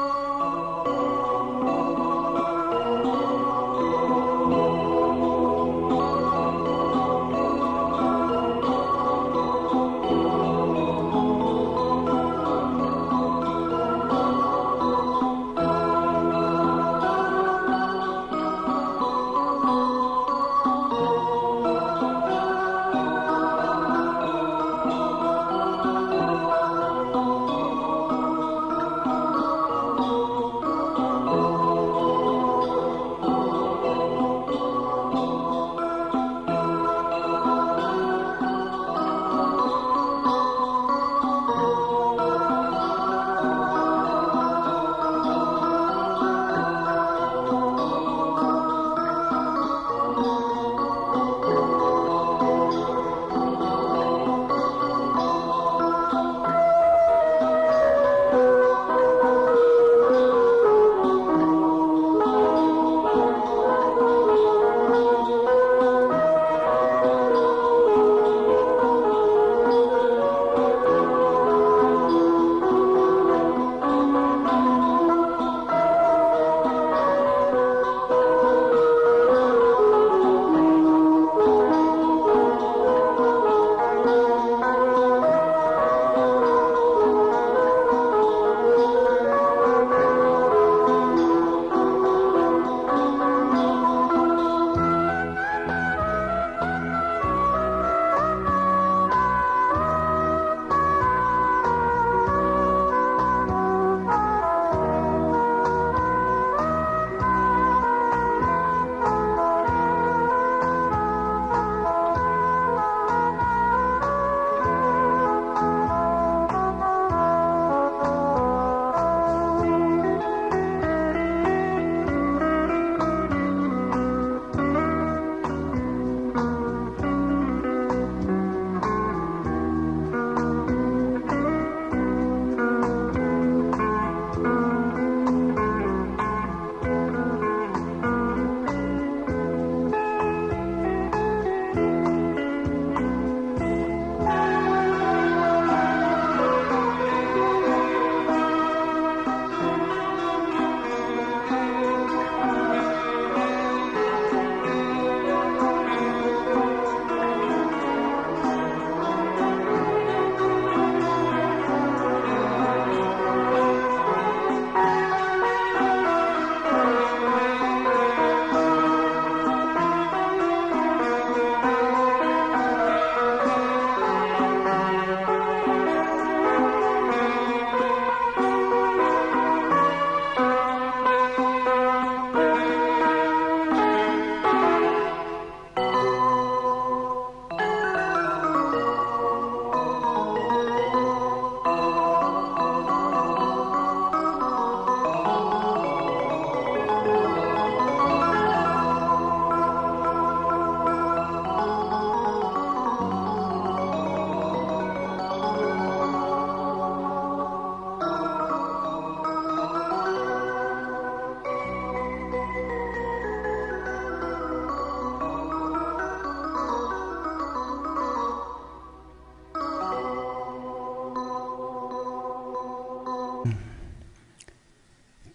Oh.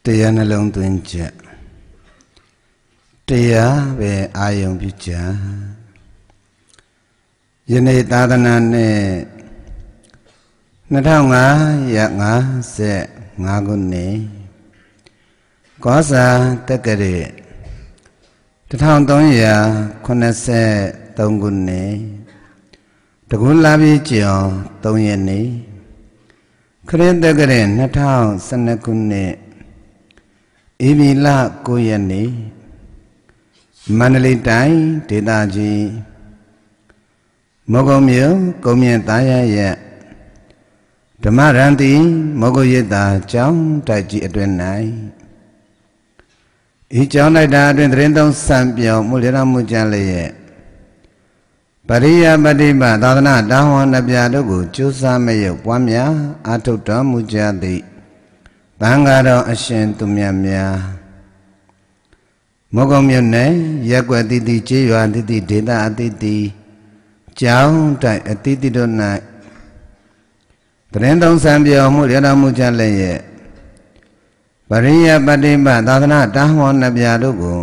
တရားနှလုံးသွင်းချက်တရားပဲအာယုံပြုချက်ယနေ့သာသနာနဲ့2555ခုနှစ်ကောစာတက္ကရေ1383ခုနှစ်တကွန်းလာပြီကျော်3ရက်နေ့ခရစ်တက္ကရေ2012ခုနှစ်ဧပြီလ9ရက်နေ့မန္တလေးတိုင်းဒေသကြီးမဂုံမြို့ကုံမြင့်သားရရဲ့ဓမ္မရန်တိမဂုရတာကျောင်းတိုက်ကြီးအတွင်၌ဤကျောင်းတိုက်တာအတွင်သတင်းသုံးစံပြောင်းမူလရမှုကြလျက်ပရိယပฏิပသာသနာတာဝန်နှပြတို့ကိုကြိုးစားမရုပ်ပွားများအထုတ်တော်မူကြသည်ဘင်္ဂါတော်အရှင်သူမြတ်များမုဂုံမြို့နယ်ရက်ွက်တိတိကျေးရွာတိတိဒေသအတိတိကျောင်းတိုက်အတိတိတို့၌တရင်သုံးဆံပြောမှုရတမှုချလည်းရဲ့ပရိယပတိပသာသနာတာဟောနှပြတို့ကို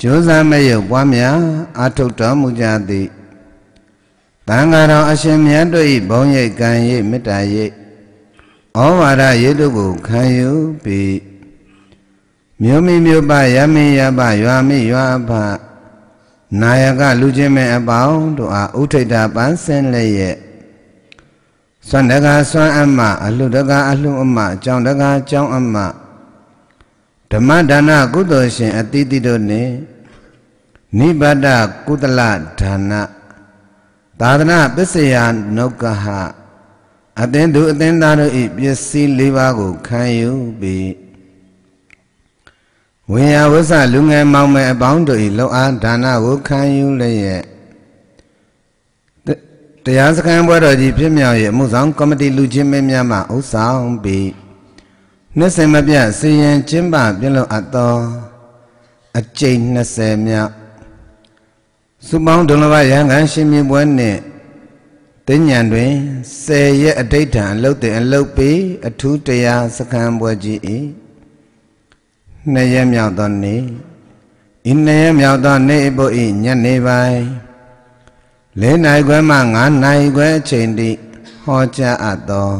ကျိုးစားမဲ့ရုပ်ပွားများအထုတ်တော်မူကြသည့်တန်ဃာတော်အရှင်မြတ်တို့၏ဘုံရိပ်ကံရိပ်မေတ္တာရိပ်ဩဝါဒရေတုကိုခံယူပြီးမြို့မိမြို့ပရမိရပရွာမိရွာပနာယကလူချင်းမဲ့အပေါင်းတို့အားဥထိတ်တာပန်းစင်လည်းရဲ့စွမ်းတကားစွမ်းအမအလှတကားအလှအမအကြောင်းတကားအကြောင်းအမဓမ္မဒါနကုသိုလ်ရှင်အတိတိတို့နှင့်နိဗ္ဗာဒကုသလဒါနသာသနာပစ္စယနုကဟအသင်သူအသင်သားတို့၏ပစ္စည်း၄ပါးကိုခံယူပြီးဝိညာဝဆလူငယ်မောင်မယ်အပေါင်းတို့၏လောအားဒါနကိုခံယူလျက်တရားစခန်းဘွဲတော်ကြီးဖြစ်မြောက်၏အမှုဆောင်ကော်မတီလူချင်းမင်းများမှဥဆောင်ပြီးနှစ်ဆင်မပြတ်စီရင်ကျင်းပပြုလုပ်အပ်သောအကျိန်20မြောက်စုပေါင်းဒုလဘရဟန်းရှင်မြပွဲနှင့်တင်ညာတွင်ဆယ်ရက်အဋ္ဌံအလုတ်တင်အလုတ်ပေအထူးတရားစခန်းပွဲကြီး၏နှစ်ရက်မြောက်သောနေ့ဤနှစ်ရက်မြောက်သောနေ့ဘုဤညနေပိုင်း၄နိုင်ခွဲမှ9နိုင်ခွဲအချိန်တိဟောကြားအပ်သော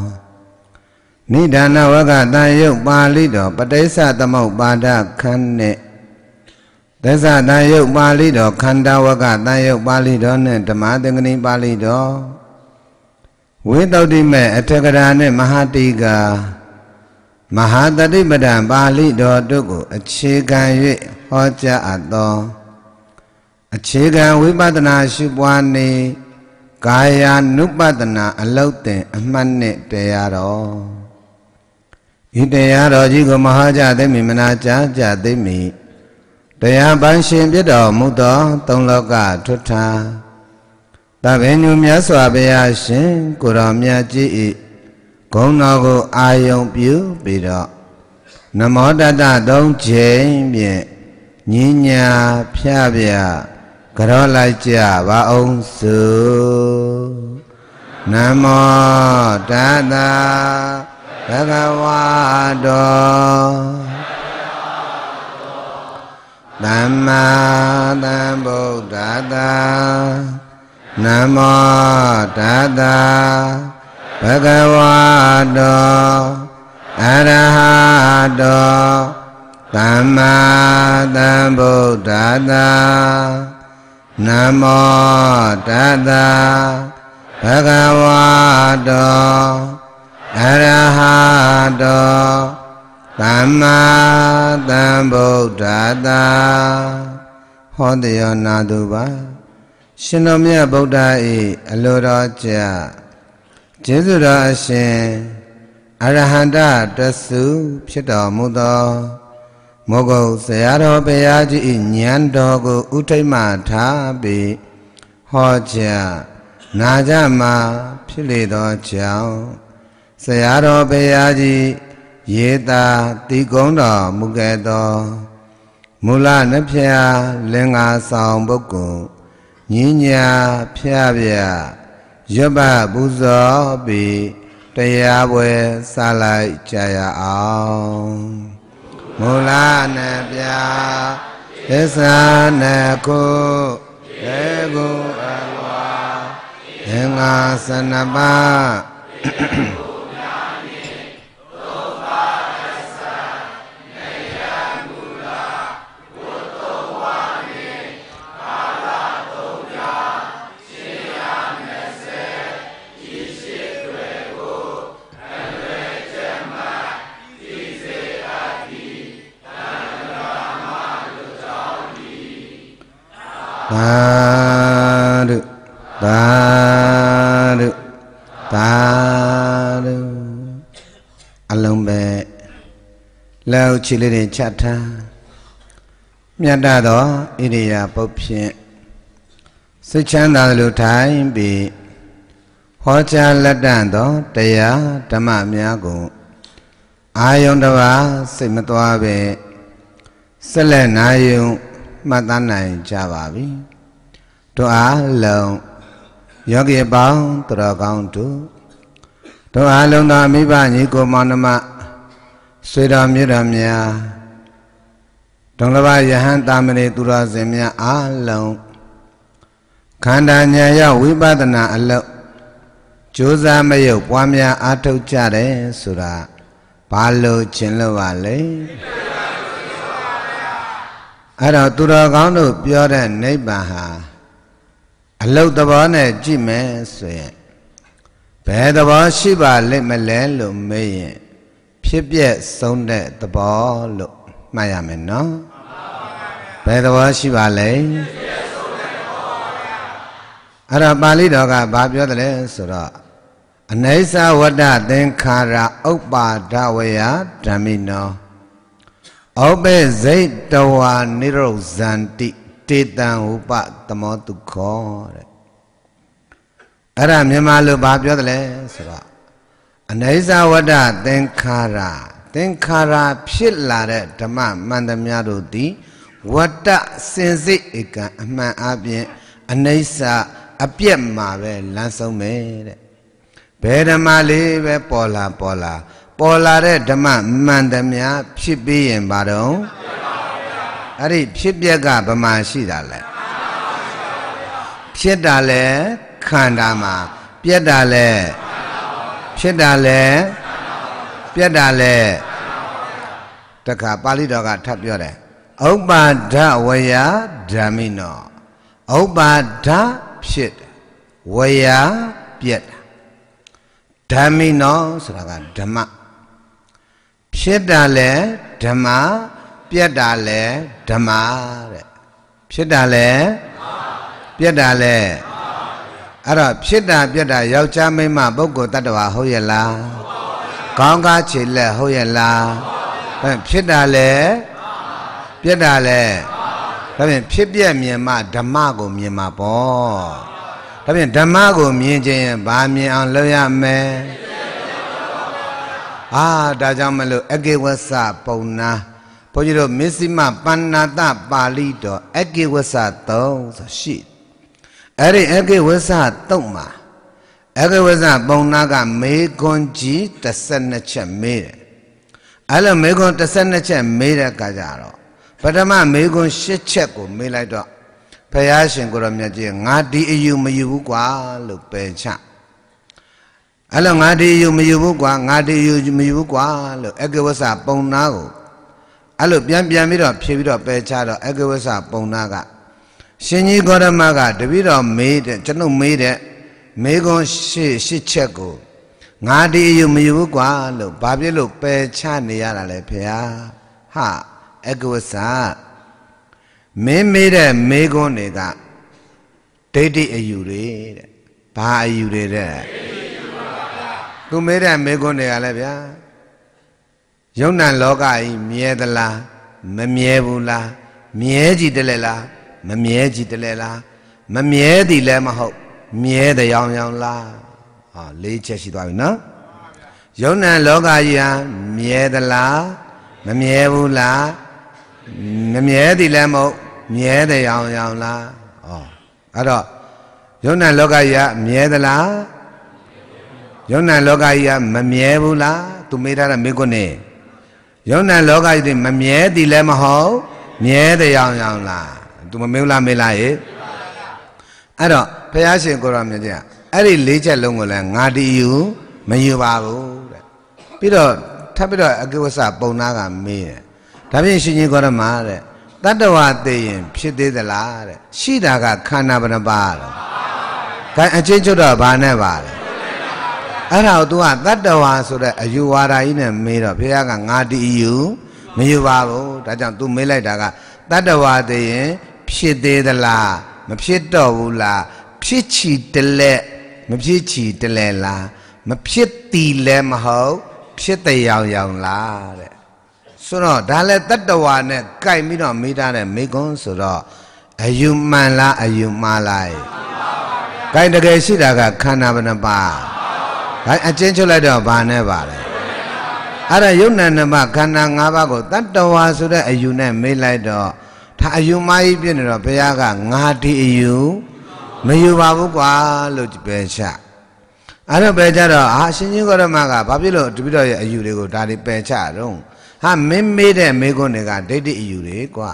နိဒာနဝကတန်ယုတ်ပါဠိတော်ပဋိစ္စသမုပ္ပါဒခန်းနှင့်သစ္စာတန်ယုတ်ပါဠိတော်ခန္ဓာဝကတန်ယုတ်ပါဠိတော်နှင့်ဓမ္မသင်္ကနိပါဠိတော်ဝိသုဒ္ဓိမေအထကရာနဲ့မဟာတိကာမဟာတတိပဒံပါဠိတော်တို့ကိုအခြေခံ၍ဟောကြားအပ်သောအခြေခံဝိပဿနာရှုပွားနေကာယ ानु ပဒနာအလောက်တင်အမှတ်နဲ့တရားတော်ဤတရားတော်ကြီးကိုမဟာကြသိမိမနာကြကြသိမိတရားပန်းရှင်ပြတော်မူသောသုံးလောကထွဋ္ဌာသဗ္ဗညုမြတ်စွာဘုရားရှင်ကိုရောင်မြတ်ကြီးဤဂုဏ်တော်ကိုအာယုံပြုပြီးတော့နမောတတသုံးချိန်ဖြင့်ညဉ့်ညာဖြာပြကြောလိုက်ကြပါအောင်စုနမောတတဘဂဝါတော်သမ္မာသမ္ဗုဒ္ဓတ္တနမောတတဘဂဝတောအရဟတောသမ္မာသမ္ဗုဒ္ဓတာနမောတတဘဂဝတောအရဟတောသမ္မာသမ္ဗုဒ္ဓတာဟောတယောနာတုပါရှင်တော်မြတ်ဗုဒ္ဓ၏အလိုတော်ကြကျေးဇူးတော်အရှင်အရဟန္တတဆုဖြစ်တော်မူသောမောဂုတ်ဆရာတော်ဘုရားကြီး၏ဉာဏ်တော်ကိုဥထိမ့်မှထားပြီးဟောကြားနာကြမှာဖြစ်လေသောကြောင့်ဆရာတော်ဘုရားကြီးရေတာတိကုံးတော်မူခဲ့သောမူလနှစ်ဖြာလင်္ကာဆောင်ပုဂ္ဂိုလ်ညင်ညာဖျားပြရွတ်ပပူဇော်ပြီးတရားပွဲစလိုက်ကြရအောင်မူလနဲ့ပြသစ္စာနဲ့ကိုလေကိုအလွာငါစနပါရုပ်ခြေလေးတွေချထားမြတ်တော်ဣရိယာပုတ်ဖြင့်စိတ်ချမ်းသာလိုထိုင်ပြီးဟောကြားလက်တန့်သောတရားဓမ္မများကိုအာယုံတစ်ပါးစိတ်မသွားပဲဆက်လက်နာယုံမှတ်သားနိုင်ကြပါပြီတို့အားလုံးယောဂီပေါင်းတတော်ကောင်းတို့တို့အားလုံးသောမိဘညီကိုမောင်နှမဆွေတော်မြတ်တော်များဒုံလဘယဟန်တာမဏေသူတော်စင်များအလုံးခန္ဓာဉာဏ်ရဝိပဿနာအလုံးကြိုးစားမရုပ်ပွားများအားထုတ်ကြတယ်ဆိုတာဘာလို့ခြင်းလို့ပါလဲအဲ့တော့သူတော်ကောင်းတို့ပြောတဲ့နိဗ္ဗာန်ဟာအလုတ်သဘောနဲ့ကြည့်မယ်ဆိုရင်ဘယ်သဘော ရှိပါလိမ့်မလဲလို့မေးရင်ဖြစ်ပျက်ဆုံးတဲ့သဘောလို့မှတ်ရမယ်နော်မှန်ပါပါဘယ်သဘောရှိပါလဲဖြစ်ပျက်ဆုံးတဲ့သဘောပါဗျာအဲ့တော့ပါဠိတော်ကဘာပြောတယ်လဲဆိုတော့အနိစ္စဝတ္တသင်္ခါရဥပ္ပါဒဝယဓမ္မိနောဩပေဇိတ်တဝါနိရုဇန္တိ တေတံဥပသမောတုခောတဲ့အဲ့ဒါမြန်မာလိုဘာပြောတယ်လဲဆိုတော့အနိစ္စဝတ္တသင်္ခါရသင်္ခါရဖြစ်လာတဲ့ဓမ္မမှန်သမျှတို့သည်ဝတ္တစင်စစ်ဧကံအမှန်အပြင်အနိစ္စအပြက်မှာပဲလမ်းဆုံးမယ်တဲ့ဘယ်ဓမ္မလေးပဲပေါ်လာ ပေါ်လာ ပေါ်လာတဲ့ဓမ္မမှန်သမျှဖြစ်ပြီးရင်ဘာတော့အဲ့ဒီဖြစ်ပျက်ကဗမာရှိတာလဲဖြစ်တာလဲခန္ဓာမှာပြက်တာလဲခန္ဓာဖြစ်တာလဲပြတ်တာလဲတခါပါဠိတော်ကထပ်ပြောတယ်ဥပ္ပါဒဝယဓမ္မိနောဥပ္ပါဒဖြစ်ဝယပြတ်ဓမ္မိနောဆိုတာကဓမ္မဖြစ်တာလဲဓမ္မပြတ်တာလဲဓမ္မတဲ့ဖြစ်တာလဲပြတ်တာလဲအဲ့တော့ဖြစ်တာပြက်တာယောက်ျားမိန်းမပုဂ္ဂိုလ်တ attva ဟုတ်ရဲ့လားခေါင်းကားခြေလက်ဟုတ်ရဲ့လားဖြစ်တာလဲပြက်တာလဲဒါဖြင့်ဖြစ်ပြက်မြင်မှဓမ္မကိုမြင်မှာပေါ့ဒါဖြင့်ဓမ္မကို မြင်ခြင်းရင်ဘာမြင်အောင်လုပ်ရမလဲအာဒါကြောင့်မလို့အကေဝဆပုံနာဘုန်းကြီးတို့မစ္စည်းမပန္နာတပါဠိတော်အကေဝဆ3ဆိုရှိအဲ့ဒီအကိဝဆတုတ်မှာအကိဝဆပုံနာကမေခွန်ကြီး32ချက်မေးတယ်အဲ့လိုမေခွန်32ချက်မေးတဲ့အခါကျတော့ပထမမေခွန်6ချက်ကို မေးလိုက်တော့ဖယားရှင်ကိုရောမြတ်ကြီးငါဒီအယူမယူဘူးကွာလို့ပယ်ချအဲ့လိုငါဒီအယူမယူဘူးကွာငါဒီအယူမယူဘူးကွာလို့အကိဝဆပုံနာကိုအဲ့လိုပြန်ပြန်ပြီးတော့ဖြေပြီးတော့ပယ်ချတော့အကိဝဆပုံနာကရှင်ကြီးဂေါတမကတပည့်တော်မေးတဲ့ကျွန်ုပ်မေးတဲ့မေကွန်ရှစ်ရှစ်ချက်ကိုငါဒီအယူမယူဘူးကွာလို့ဘာဖြစ်လို့ပယ်ချနေရတာလဲဖေဟာဟာအကဝဆာမင်းမေးတဲ့မေကွန်တွေကဒိဋ္ဌိအယူတွေတဲ့ဘာအယူတွေတဲ့သူမေးတဲ့မေကွန်တွေကလည်းဗျာယုံ nant လောကကြီးမြဲသလားမမြဲဘူးလားမြဲကြည်တယ်လားမမြဲကြည်တလဲလားမမြဲသည်လည်းမဟုတ် မြဲတဲ့ရောင်ရောင်လားဟာလေးချက်ရှိသွားပြီနော်ယုံနံလောကကြီးဟာမြဲသလားမမြဲဘူးလားမမြဲသည်လည်းမဟုတ် မြဲတဲ့ရောင်ရောင်လားဩအဲ့တော့ယုံနံလောကကြီးဟာမြဲသလားယုံနံလောကကြီးဟာမမြဲဘူးလားသူမေးထားတာမေးခွန်းနေယုံနံလောကကြီးတွေမမြဲသည်လည်းမဟုတ်မြဲတဲ့ရောင်ရောင်လားသူမမေးလားမေးလားရေအဲ့တော့ဘုရားရှင်ကိုရောမြတ်ကြီးကအဲ့ဒီလေးချက်လုံးကိုလည်းငါတီယူမယူပါဘူးတဲ့ပြီးတော့ထပ်ပြီးတော့အကိဝဆပုံနာကမေးတယ်ဒါဖြင့်ရှင်ကြီးကိုရမတဲ့တတ္တဝသိရင် ဖြစ်သေးသလားတဲ့ရှိတာကခန္ဓာဘယ်နှပါလဲခိုင်အချင်းချုပ်တော့ဘာနဲ့ပါလဲအဲ့ဒါကို तू ကတတ္တဝါဆိုတဲ့အယူဝါဒကြီးနဲ့မေးတော့ဘုရားကငါတီယူမယူပါဘူးဒါကြောင့် तू မေးလိုက်တာကတတ္တဝါသိရင်ဖြစ်သေးသလားမဖြစ်တော့ဘူးလားဖြစ်ချီတလက်မဖြစ်ချီတလက်လားမဖြစ်တီလည်းမဟုတ် ဖြစ်တရောင်ရောင်လားတဲ့ဆိုတော့ဒါလည်းတတ္တဝါနဲ့ကြိုက်ပြီးတော့မိသားတဲ့မိကွန်းဆိုတော့အယူမှန်လားအယူမှားလားကြိုက်တကယ်ရှိတာကခန္ဓာဘယ်နှပါးဒါအချင်းချုပ်လိုက်တော့ဘာနဲ့ပါလဲအဲ့ဒါယုတ်နံနမခန္ဓာ၅ပါးကိုတတ္တဝါဆိုတဲ့အယူနဲ့မေးလိုက်တော့ဒါအယူမကြီးဖြစ်နေတော့ဘုရားကငါဒီအယူမယူပါဘူးကွာလို့ပယ်ချအဲ့တော့ပယ်ချတော့ဟာရှင်ချင်းကောရမကဘာဖြစ်လို့တပိတော့ရဲ့အယူတွေကိုဒါတွေပယ်ချတော့ဟာမင်းမေးတဲ့မေကွန်းတွေကဒိဋ္ဌိအယူတွေကွာ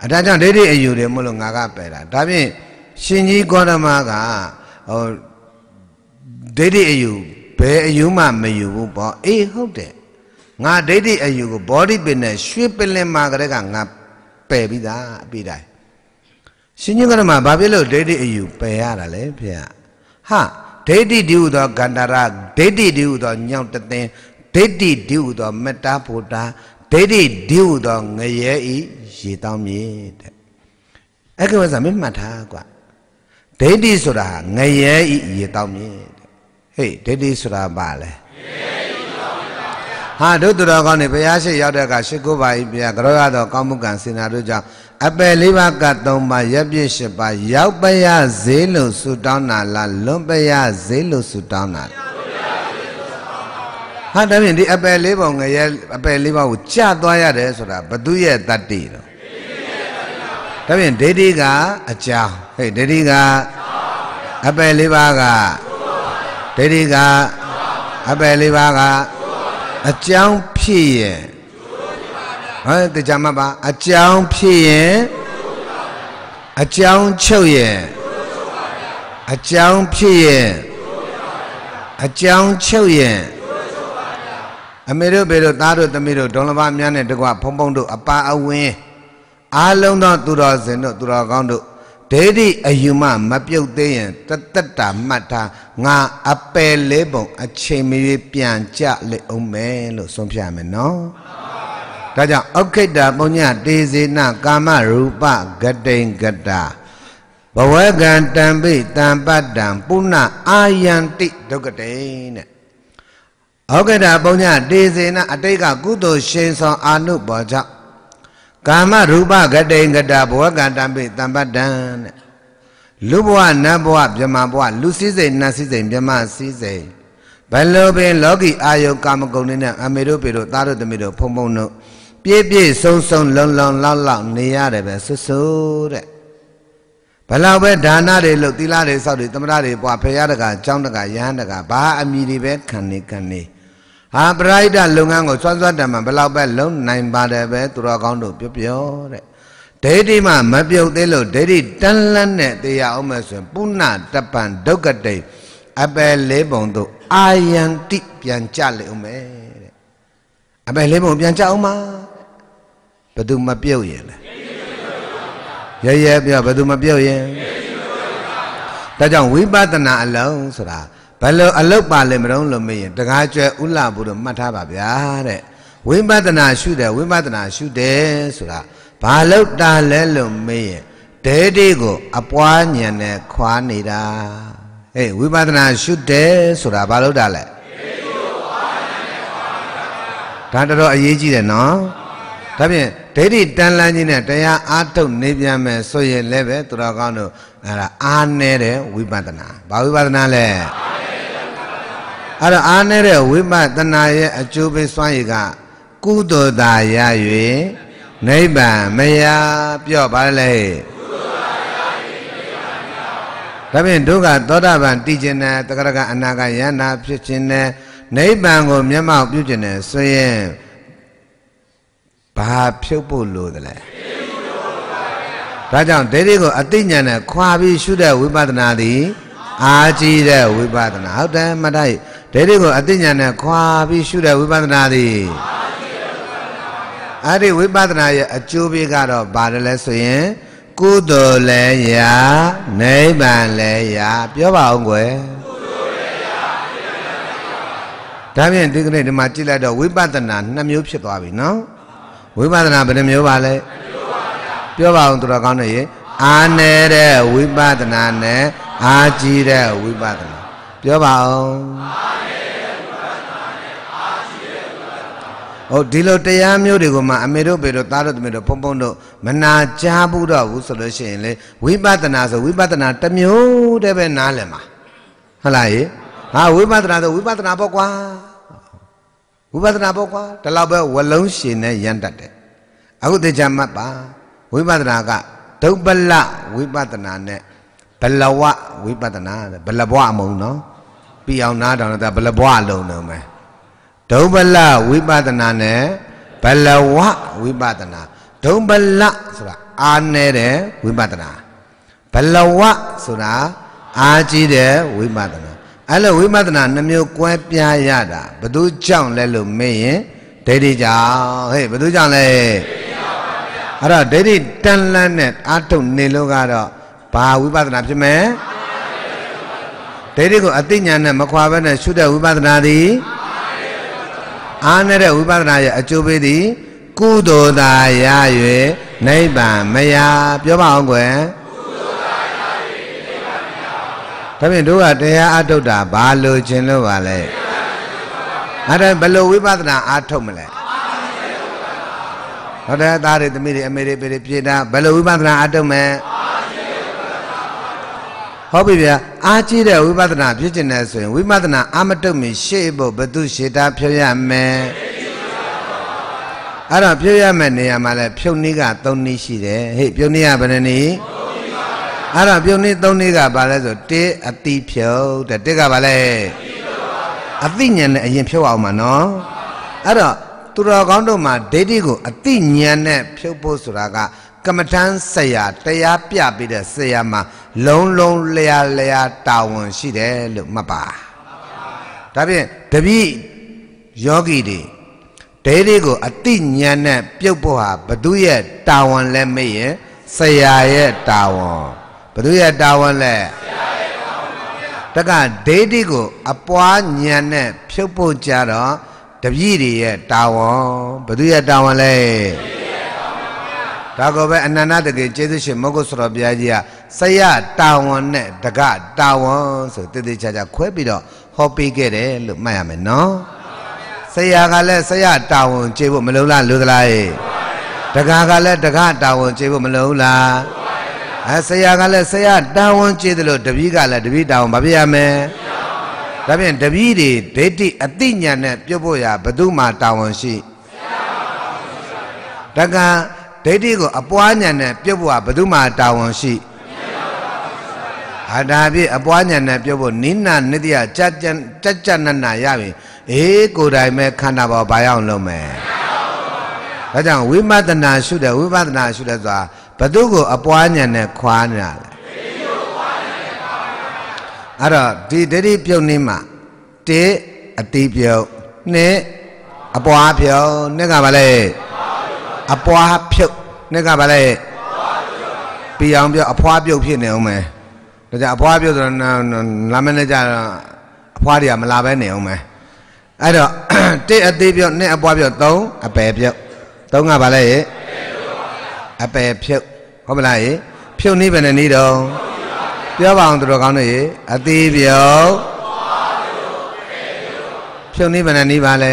အဲဒါကြောင့်ဒိဋ္ဌိအယူတွေမို့လို့ငါကပယ်တာဒါဖြင့်ရှင်ကြီးကောရမကဟိုဒိဋ္ဌိအယူဘယ်အယူမှမယူဘူးပေါ့အေးဟုတ်တယ်ငါဒိဋ္ဌိအယူကိုဘောဓိပင်နဲ့ရွှေပင်လင်မှာကလေးကငါပယ်ပြီးသားအပြီးတိုင်းရှင်ညင်္ဂရမဘာဖြစ်လို့ဒိဋ္ဌိအယူပယ်ရတာလဲဖေ။ဟာဒိဋ္ဌိတိဟုသောကန္တရာဒိဋ္ဌိတိဟုသောညောင်တသိန်းဒိဋ္ဌိတိဟုသောမေတ္တာဘုဒ္ဓဒိဋ္ဌိတိဟုသောငရဲဤရေတောင်းမြေတဲ့။အဲ့ကဝဇမင်းမှတ်ထားကွာ။ဒိဋ္ဌိဆိုတာငရဲဤရေတောင်းမြေတဲ့။ဟေးဒိဋ္ဌိဆိုတာဘာလဲ။ဟာဒုသူတော်ကောင်းတွေဘုရားရှိရောက်တဲ့အခါရှ िख ုပါဤပြကရောရသောကောင်းမှုကံစေနာတို့ကြောင့်အပယ်လေးပါးကသုံးပါရက်ပြည့်ရှစ်ပါရောက်ပရဈေးလို့ဆုတောင်းတာလားလွန်ပရဈေးလို့ဆုတောင်းတာလားဟာဒါဖြင့်ဒီအပယ်လေးပုံငရဲအပယ်လေးပါးကိုကြာသွားရတယ်ဆိုတာဘသူရဲ့တတ္တိတော့ဒါဖြင့်ဒိဋ္ဌိကအကြောင်းဟဲ့ဒိဋ္ဌိကအပယ်လေးပါးကဒိဋ္ဌိကအပယ်လေးပါးကအကြောင်းဖြစ်ရင်ဟဲ့တရားမှတ်ပါအကြောင်းဖြစ်ရင်အကြောင်းချုပ်ရင်အကြောင်းဖြစ်ရင်အကြောင်းချုပ်ရင်အမေတို့ဘေတို့သားတို့သမီးတို့ဒေါလဘများနဲ့တကွဖုံဖုံတို့အပါအဝင်အားလုံးသောသူတော်စင်တို့သူတော်ကောင်းတို့ဒိဋ္ဌိအယူမမပြုတ်သေးရင်တသက်တာမှတ်ထားငါအပယ်လေးပုံ အချိန်မရွေးပြန်ကြလက်အောင်မယ်လို့ဆုံးဖြတ်မယ်နော်ဒါကြောင့်ဩခိတ္တပုညတေဇေနကာမရူပဂတိန်ဂတဘဝကံတံပိတံပတ္တံပုဏ္ဏအာယံတိဒုက္ကတိန်တဲ့ဩခိတ္တပုညတေဇေနအတိတ်ကကုသိုလ်ရှင်ဆောင်အာနုဘောကြောင့်ကာမရူပဂတိင်္ဂတဘဝကတံပိတံပတံတဲ့လူဘဝနတ်ဘဝမြမဘဝလူစည်းစိမ်နတ်စည်းစိမ်မြမစည်းစိမ်ဘလောပင်လောကီအာယုကာမဂုဏ်တွေနဲ့အမေတို့ပေတို့သားတို့သမီးတို့ဖုံဖုံတို့ပြည့်ပြည့်စုံစုံလုံလုံလောက်လောက်နေရတယ်ပဲဆွဆွတဲ့ဘလောက်ပဲဒါနတွေလို့သီလတွေစောက်တွေသမထတွေပွားဖရာတကာအကြောင်းတကာယဟန်တကာဘာအမိတွေပဲခံနေခံနေဟာပရိဒလုပ်ငန်းကိုစွမ်းစွမ်းတမ်းမှဘလောက်ပဲလုံနိုင်ပါတယ်ပဲသူတော်ကောင်းတို့ပြောပြောတဲ့ဒိဋ္ဌိမှမပြုတ်သေးလို့ဒိဋ္ဌိတန်လန့်နဲ့တရားအောင်မဲ့ဆိုရင်ပုဏ္ဏတပံဒုက္ကတိအပယ်လေးပုံတို့အာယံတိပြန်ကြလေအောင်မဲ့တဲ့အပယ်လေးပုံပြန်ကြအောင်ပါဘသူမပြုတ်ရင်လဲရရပြောဘသူမပြုတ်ရင်ဒါကြောင့်ဝိပဿနာအလုံးဆိုတာဘယ်လိုအလုတ်ပါလဲမတော့လို့မေးရင်တကားကျွဲဥလာဘုရားမှတ်ထားပါဗျာတဲ့ဝိပဿနာရှုတယ်ဝိပဿနာရှုတယ်ဆိုတာဘာလို့တားလဲလို့မေးရင်ဒဲဒီကိုအပွားညံနဲ့ခွာနေတာဟေးဝိပဿနာရှုတယ်ဆိုတာဘာလို့တားလဲဒါတော်အရေးကြီးတယ်နော်ဒါဖြင့်ဒိဋ္ဌိတန်လန်းခြင်းနဲ့တရားအားထုတ်နေပြန်မယ်ဆိုရင်လည်းပဲသူတော်ကောင်းတို့အဲ့ဒါအားနေတယ်ဝိပဿနာဘာဝိပဿနာလဲအဲ့တော့အားနေတဲ့ဝိပဿနာရဲ့အကျိုးပေးစွမ်းရည်ကကုသိုလ်သာရ၍နိဗ္ဗာန်မရပြော့ပါလေဒါဖြင့်ဒုက္ခသောတာပန်တည်ခြင်းနဲ့တဂရကအနာကယန္နာဖြစ်ခြင်းနဲ့နိဗ္ဗာန်ကိုမျက်မှောက်ပြုခြင်းနဲ့ဆိုရင်ဘာဖြုတ်ဖို့လိုသလဲဒါကြောင့်ဒိဋ္ဌိကိုအတိညာနဲ့ခွာပြီးရှုတဲ့ဝိပဿနာသည် အာကြည့်တဲ့ဝိပဿနာဟုတ်တယ်မတိုက်ဒိဋ္ဌိကိုအသိဉာဏ်နဲ့ခွာပြီးရှုတဲ့ဝိပဿနာသည်အဲ့ဒီဝိပဿနာရဲ့အကျိုးပေးကတော့ဘာလဲဆိုရင်ကုသိုလ်လည်းရာနိဗ္ဗာန်လည်းရာပြောပါအောင်ကွယ်ဒါဖြင့်ဒီကနေ့ဒီမှာကြည့်လိုက်တော့ဝိပဿနာ2မျိုးဖြစ်သွားပြီနော်ဝိပဿနာဘယ်နှမျိုးပါလဲပြောပါအောင်သူတော်ကောင်းတွေရေအာနေတဲ့ဝိပဿနာနဲ့အာကြည့်တဲ့ဝိပဿနာပြောပါအောင်ဟုတ်ဒီလိုတရားမျိုးတွေကိုမှအမေတို့ပေတို့သားတို့သမီးတို့ပုံပုံတို့မနာကြားဘူးတော့ဘူးဆိုလို့ရှိရင်လေဝိပဿနာဆိုဝိပဿနာတစ်မျိုးတည်းပဲနားလည်မှာဟုတ်လားယေဟာဝိပဿနာဆိုဝိပဿနာပေါ့ကွာဝိပဿနာပေါ့ကွာဒီလောက်ပဲဝလုံးရှင်နဲ့ရန်တတ်တယ်အခုတေချာမှတ်ပါဝိပဿနာကဒုပ္ပလဝိပဿနာနဲ့ဘလဝဝိပဿနာဘလဘဝမဟုတ်နော်ပြီးအောင်နားတောင်တာဘလဘွားလုံးတော့မယ်ဒုံဘလဝိပဿနာနဲ့ဘလဝဝိပဿနာဒုံဘလဆိုတာအာနဲ့တဲ့ဝိပဿနာဘလဝဆိုတာအာကြီးတဲ့ဝိပဿနာအဲ့လိုဝိပဿနာနှမျိုးကွဲပြားရတာဘသူကြောင့်လဲလို့မေးရင်ဒိဋ္ဌိကြောင့်ဟေ့ဘသူကြောင့်လဲအဲ့တော့ဒိဋ္ဌိတန်လန်းနဲ့အာထုတ်နေလို့ကတော့ဘာဝိပဿနာ ဖြစ်မလဲဒိဋ္ဌိကိုအသိဉာဏ်နဲ့မခွာဘဲနဲ့ရှုတဲ့ဝိပဿနာသည်အာနတဲ့ဝိပဿနာရဲ့အကျိုးပေးသည်ကုသိုလ်သာရ၍နိဗ္ဗာန်မရပြောပါအောင်ကွယ်ဒါဖြင့်တို့ကတရားအထုတ်တာဘာလို့ခြင်းလို့ပါလဲအဲ့ဒါဘယ်လိုဝိပဿနာအထုတ်မလဲဟုတ်တယ်သားတွေသမီးတွေအမေတွေပေတွေပြေတာဘယ်လိုဝိပဿနာအထုတ်မလဲဟုတ်ပြီဗျအားကြီးတဲ့ဝိပဿနာဖြစ်ကျင်တယ်ဆိုရင်ဝိပဿနာအမတုတ်မီရှေ့ဖို့ဘသူရှေတာဖြုတ်ရမယ်အဲ့တော့ဖြုတ်ရမယ့်နေရာမှာလဲဖြုတ်နည်းက၃နည်းရှိတယ်ဟေ့ဖြုတ်နည်းကဘယ်နှနည်းအဲ့တော့ပြုံနည်း၃နည်းကဘာလဲဆိုတေအတိဖြုတ်တဲ့တေကဘာလဲအတိညာနဲ့အရင် ဖြုတ်အောင်မှာနော်အဲ့တော့သူတော်ကောင်းတို့မှာဒိဋ္ဌိကိုအတိညာနဲ့ဖြုတ်ဖို့ဆိုတာက ကမ္မထမ်းဆရာတရားပြပေးတဲ့ဆရာမှာလုံးလုံးလျာလျာတာဝန်ရှိတယ်လို့မှတ်ပါဒါဖြင့်တပည့်ယောဂီတွေဒိဋ္ဌိကိုအတိညာနဲ့ပြုတ်ဖို့ဟာဘသူရဲ့တာဝန်လဲမေ့ရင်ဆရာရဲ့တာဝန်ဘသူရဲ့တာဝန်လဲဆရာရဲ့တာဝန်ပါဗျာတကဒိဋ္ဌိကို အပွားညာနဲ့ဖြုတ်ဖို့ကြတော့တပည့်တွေရဲ့တာဝန်ဘသူရဲ့တာဝန်လဲဆရာဒါကောပဲအနန္တတကယ်ကျေးဇူးရှင်မဂုတ်ဆရာဘုရားကြီးကဆရာတာဝန်နဲ့တကတာဝန်ဆိုတည်တည်ချာချာခွဲပြီးတော့ဟောပေးခဲ့တယ်လို့မှတ်ရမယ်နော်ဆရာကလည်းဆရာတာဝန်ကျေးဖို့မလုံလားလူသလားရေတကကလည်းတကတာဝန်ကျေးဖို့မလုံလားအဲဆရာကလည်းဆရာတာဝန်ကျေးတယ်လို့တပည့်ကလည်းတပည့်တာဝန်မပြရမယ်ဒါဖြင့်တပည့်တွေဒိဋ္ဌိအတိညာနဲ့ပြုတ်ဖို့ရဘသူမှတာဝန်ရှိတကံဒိဋ္ဌိကို အပွားဉာဏ်နဲ့ပြုတ်ဖို့ကဘယ်သူမှတာဝန်ရှိဟာဒါဖြင့်အပွားဉာဏ်နဲ့ပြုတ်ဖို့နိနာနိတယကြက်ကြက်ကြက်နနာရပြီအေးကိုယ်တိုင်ပဲခန္ဓာပေါ်ဘာရောက်လုံးမယ်ဒါကြောင့်ဝိပဿနာရှုတယ်ဝိပဿနာရှုတယ်ဆိုတာဘယ်သူကိုအပွားဉာဏ်နဲ့ခွာနေတာလဲအဲ့တော့ဒီဒိဋ္ဌိပြုတ်နေမှာ1အတိပြုတ်2အပွားပြုတ်2ကဘာလဲအပွားဖြုတ်နှစ်ကဘာလဲပြီးအောင်ပြောအဖွားပြုတ်ဖြစ်နေအောင်မယ်ဒါကြောင့်အဖွားပြုတ်ဆိုတော့နာမနဲ့ကြတော့အဖွားတွေကမလာပဲနေအောင်မယ်အဲ့တော့တစ်အသေးပြုတ်နှစ်အပွားပြုတ်သုံးအပယ်ပြုတ်သုံးကဘာလဲရေအပယ်ဖြုတ်ဟုတ်မလားရေဖြုတ်နည်းပဲနဲ့နည်းတော့ပြောပါအောင်တို့ကောင်းနေရေအသေးပြုတ်ဖြုတ်နည်းပဲနဲ့နည်းပါလဲ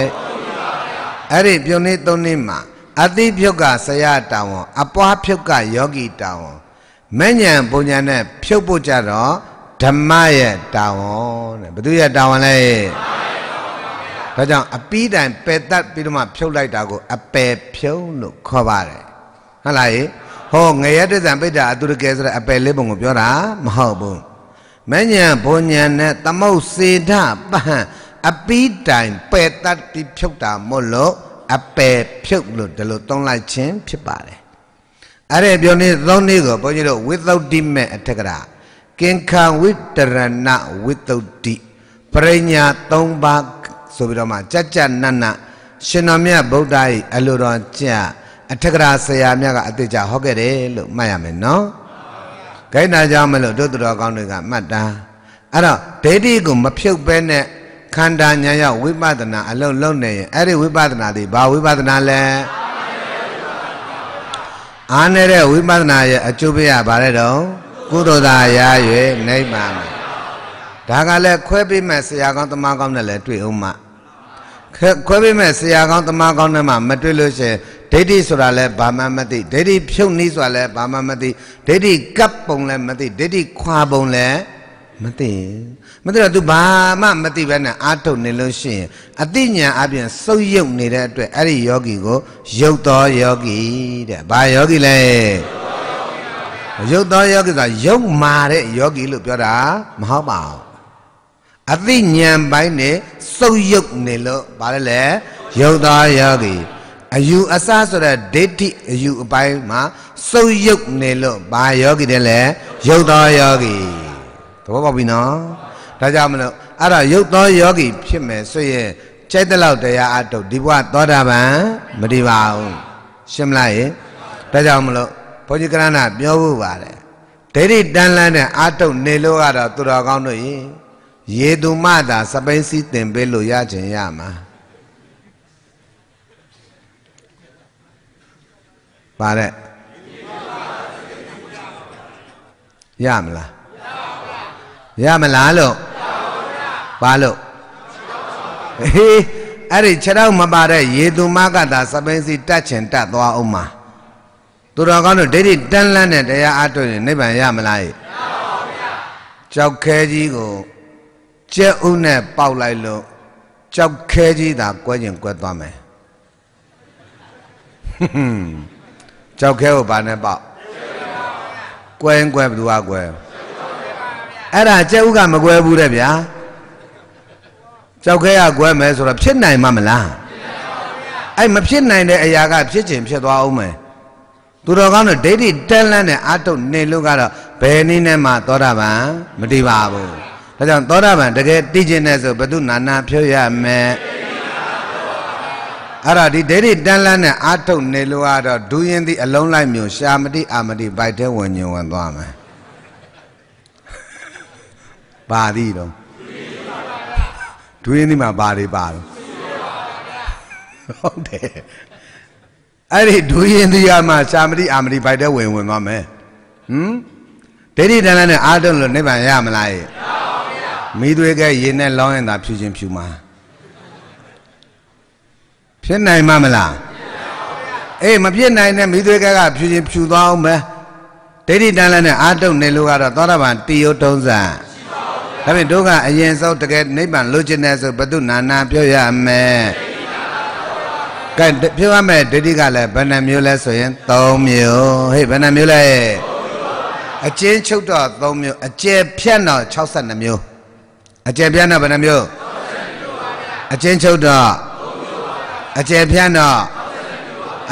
အဲ့ဒီပြုတ်နည်းသုံးနည်းမှာအတိဖြုတ်ကဆရာတာဝန်အပွားဖြုတ်ကယောဂီတာဝန်မဉ္ဇဉ်ပုံညာနဲ့ဖြုတ်ဖို့ကြတော့ဓမ္မရဲ့တာဝန်တဲ့ဘသူရဲ့တာဝန်လဲဒါကြောင့်အပီးတိုင်ပယ်တတ်ပြီးတော့မှဖြုတ်လိုက်တာကို အပယ်ဖြုံးလို့ခေါ်ပါတယ်ဟုတ်လားဟောငရဲတစ္ဆန်ပိတ္တာအတုရကယ်ဆိုတဲ့အပယ်လေးပုံကိုပြောတာမဟုတ်ဘူးမဉ္ဇဉ်ပုံညာနဲ့သမုတ်စေဓပဟံအပီးတိုင်ပယ်တတ်ပြီးဖြုတ်တာမို့လို့အပယ်ဖြုတ်လို့ဒီလိုသုံးလိုက်ခြင်းဖြစ်ပါတယ်အဲ့ဒီပြောနေသုံးနည်းကိုဘုန်းကြီးတို့ဝိသုဒ္ဓိမဲ့အထက်ကရာကင်ခံဝိတရဏဝိသုဒ္ဓိပရိညာ၃ပါးဆိုပြီးတော့မှကြကြနတ်နတ်ရှင်တော်မြတ်ဗုဒ္ဓ၏အလိုတော်ကျအထက်ကရာဆရာမြတ်ကအတိအကျဟောခဲ့တယ်လို့မှတ်ရမယ်နော်ဂိုင်းနာကြောင့်မလို့တို့တော်ကောင်းတွေကမှတ်တာအဲ့တော့ဒိဋ္ဌိကိုမဖြုတ်ဘဲနဲ့ခန္ဓာညာရောက်ဝိပဿနာအလုံးလုံးနေရင်အဲ့ဒီဝိပဿနာတွေဘာဝိပဿနာလဲအာနေတဲ့ဝိပဿနာရဲ့အကျိုးပေးရပါတဲ့တော့ကုသိုလ်သာရ၍နိဗ္ဗာန်ဒါကလည်းခွဲပြီးမဲ့ဆရာကောင်းတမကောင်းနဲ့လည်းတွေ့အောင်မှခွဲပြီးမဲ့ဆရာကောင်းတမကောင်းနဲ့မှမတွေ့လို့ရှိရင်ဒိဋ္ဌိဆိုတာလည်းဘာမှမသိဒိဋ္ဌိဖြုတ်နည်းဆိုတာလည်းဘာမှမသိဒိဋ္ဌိကပ်ပုံလည်းမသိဒိဋ္ဌိခွာပုံလည်းမသိရင်မသိတော့ तू ဘာမှ မသိပဲနဲ့အာထုတ်နေလို့ရှိရင်အတိညာအပြင်စုပ်ယုတ်နေတဲ့အတွက်အဲ့ဒီယောဂီကိုယုတ်တော်ယောဂီတဲ့ဘာယောဂီလဲယုတ်တော်ယောဂီဆိုတာယုတ်မာတဲ့ယောဂီလို့ပြောတာ မဟုတ်ပါဘူးအတိညာပိုင်းနဲ့စုပ်ယုတ်နေလို့ဘာလဲလဲယုတ်တော်ယောဂီအယူအဆဆိုတဲ့ဒိဋ္ဌိအယူအပိုင်းမှာစုပ်ယုတ်နေလို့ဘာယောဂီတဲ့လဲယုတ်တော်ယောဂီသဘောပေါက်ပြီနော်ဒါကြောင့်မလို့အဲ့ဒါရုပ်သောယောဂီဖြစ်မယ်ဆိုရင်စိတ်တလောက်တရားအထုတ်ဒီဘဝသောတာပန်မတည်ပါဘူးရှင်းမလားရေဒါကြောင့်မလို့ဘုန်းကြီးကရဏပြောဖို့ပါတယ်ဒိဋ္ဌိတန်လန်းနဲ့အာထုတ်နေလို့ကတော့သူတော်ကောင်းတို့ရေရေသူမသာစပိန်စီတင်ပေးလို့ရခြင်းရမှာပါတဲ့ရမလားရမလားလို့ဘာလို့ဟေးအဲ့ဒီခြေထောက်မပါတဲ့ရေသူမကသာ စပိန်စီတတ်ချင်တတ်သွားအောင်မှာသူတော်ကောင်းတို့ဒိဋ္ဌိတန်းလန်းတဲ့တရားအတွေ့ရင်နိဗ္ဗာန်ရမလားဟေ့ကြောက်ခဲကြီးကိုကြက်ဥနဲ့ပေါက်လိုက်လို့ကြောက်ခဲကြီးသာ ကွဲကျင်ကွဲသွားမယ်ကြောက်ခဲကိုဘာနဲ့ပေါက်ကွဲရင်ကွဲဘယ်သူကကွဲအဲ့ဒါကျဲဥကမကွဲဘူးတဲ့ဗျာကြောက်ခဲရကွဲမယ်ဆိုတော့ဖြစ်နိုင်မှာမလားအဲ့မဖြစ်နိုင်တဲ့အရာကဖြစ်ခြင်းဖြစ်သွားအောင်မယ်သူတော်ကောင်းတို့ဒိဋ္ဌိတန်လန်းနဲ့အာတုနေလို့ကတော့ဘယ်နည်းနဲ့မှသောတာပန်မတည်ပါဘူးဒါကြောင့်သောတာပန်တကယ်တည်ခြင်းနဲ့ဆိုဘသူနာနာဖြုတ်ရမယ်အဲ့ဒါဒီဒိဋ္ဌိတန်လန်းနဲ့အာတုနေလို့ကတော့ဒူးရင်သည့်အလုံးလိုက်မျိုးရှာမတိအာမတိဘိုက်တဲ့ဝဉဉဝင်သွားမယ်ပါသည်တော့ဒွေးနေမှာပါတွေပါတော့ဟုတ်တယ်အဲ့ဒီဒွေးရင်တရားမှာရှာမတိအာမတိဘိုက်တဲ့ဝင်ဝင်သွားမယ်ဟမ်ဒိဋ္ဌိတဏ္ဍနဲ့အာတုံလို့နိဗ္ဗာန်ရမလားရဲ့မိသွေးကရေနဲ့လောင်းရင်သာဖြူချင်းဖြူမှာဖြစ်နိုင်မှာမလားအေးမဖြစ်နိုင်နဲ့မိသွေးကကဖြူချင်းဖြူသွားအောင်ပဲဒိဋ္ဌိတန်လည်းနဲ့အာတုံနေလို့ကတော့သောတာပန်တိယုံတုံးစံဒါဖြင့်တို့ကအရင်ဆုံးတကယ်နိဗ္ဗာန်လိုချင်တယ်ဆိုဘု து နာနာပြောရမယ်ကဲပြောရမယ်ဒိဋ္ဌိကလည်းဘယ်နှမျိုးလဲဆိုရင်၃မျိုးဟေ့ဘယ်နှမျိုးလဲအကျဉ်းချုပ်တော့၃မျိုးအကျယ်ဖြတ်တော့62မျိုးအကျယ်ဖြတ်တော့ဘယ်နှမျိုးအကျဉ်းချုပ်တော့အကျယ်ဖြတ်တော့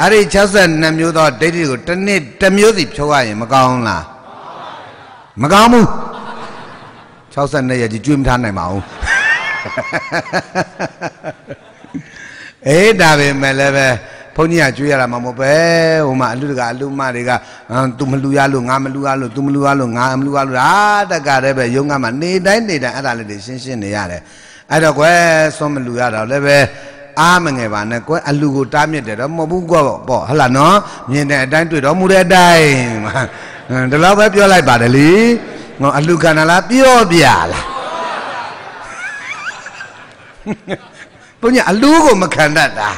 အဲ့ဒီ62မျိုးသောဒိဋ္ဌိကိုတစ်နှစ်တစ်မျိုးစီဖြုတ်ရရင်မကောင်းလားမကောင်းဘူး62ရက်ကြီးကျွေးမထားနိုင်ပါဘူးအေးဒါပဲမဲ့လည်းပဲဘုန်းကြီးကကြွေးရတာမှမဟုတ်ပဲဟိုမှာအလူတကအလူမတွေကသူမလူရလို့ငါမလူရလို့သူမလူရလို့ငါမလူရလို့အာတက်ကတည်းပဲယုံကမှနေတိုင်းနေတိုင်းအဲ့ဒါလေးတွေရှင်းရှင်းနေရတယ်အဲ့တော့ကွယ်စွန့်မလူရတာလည်းပဲအားမငယ်ပါနဲ့ကွယ်အလူကိုတားမြစ်တယ်တော့မဟုတ်ဘူးကွပေါ့ဟုတ်လားနော်မြင်တဲ့အတိုင်းတွေ့တော်မူတဲ့အတိုင်းဒီလောက်ပဲပြောလိုက်ပါတယ်လीငေါအလူခံလားပြောပြလားဘုညာအလူကိုမခံတတ်တာ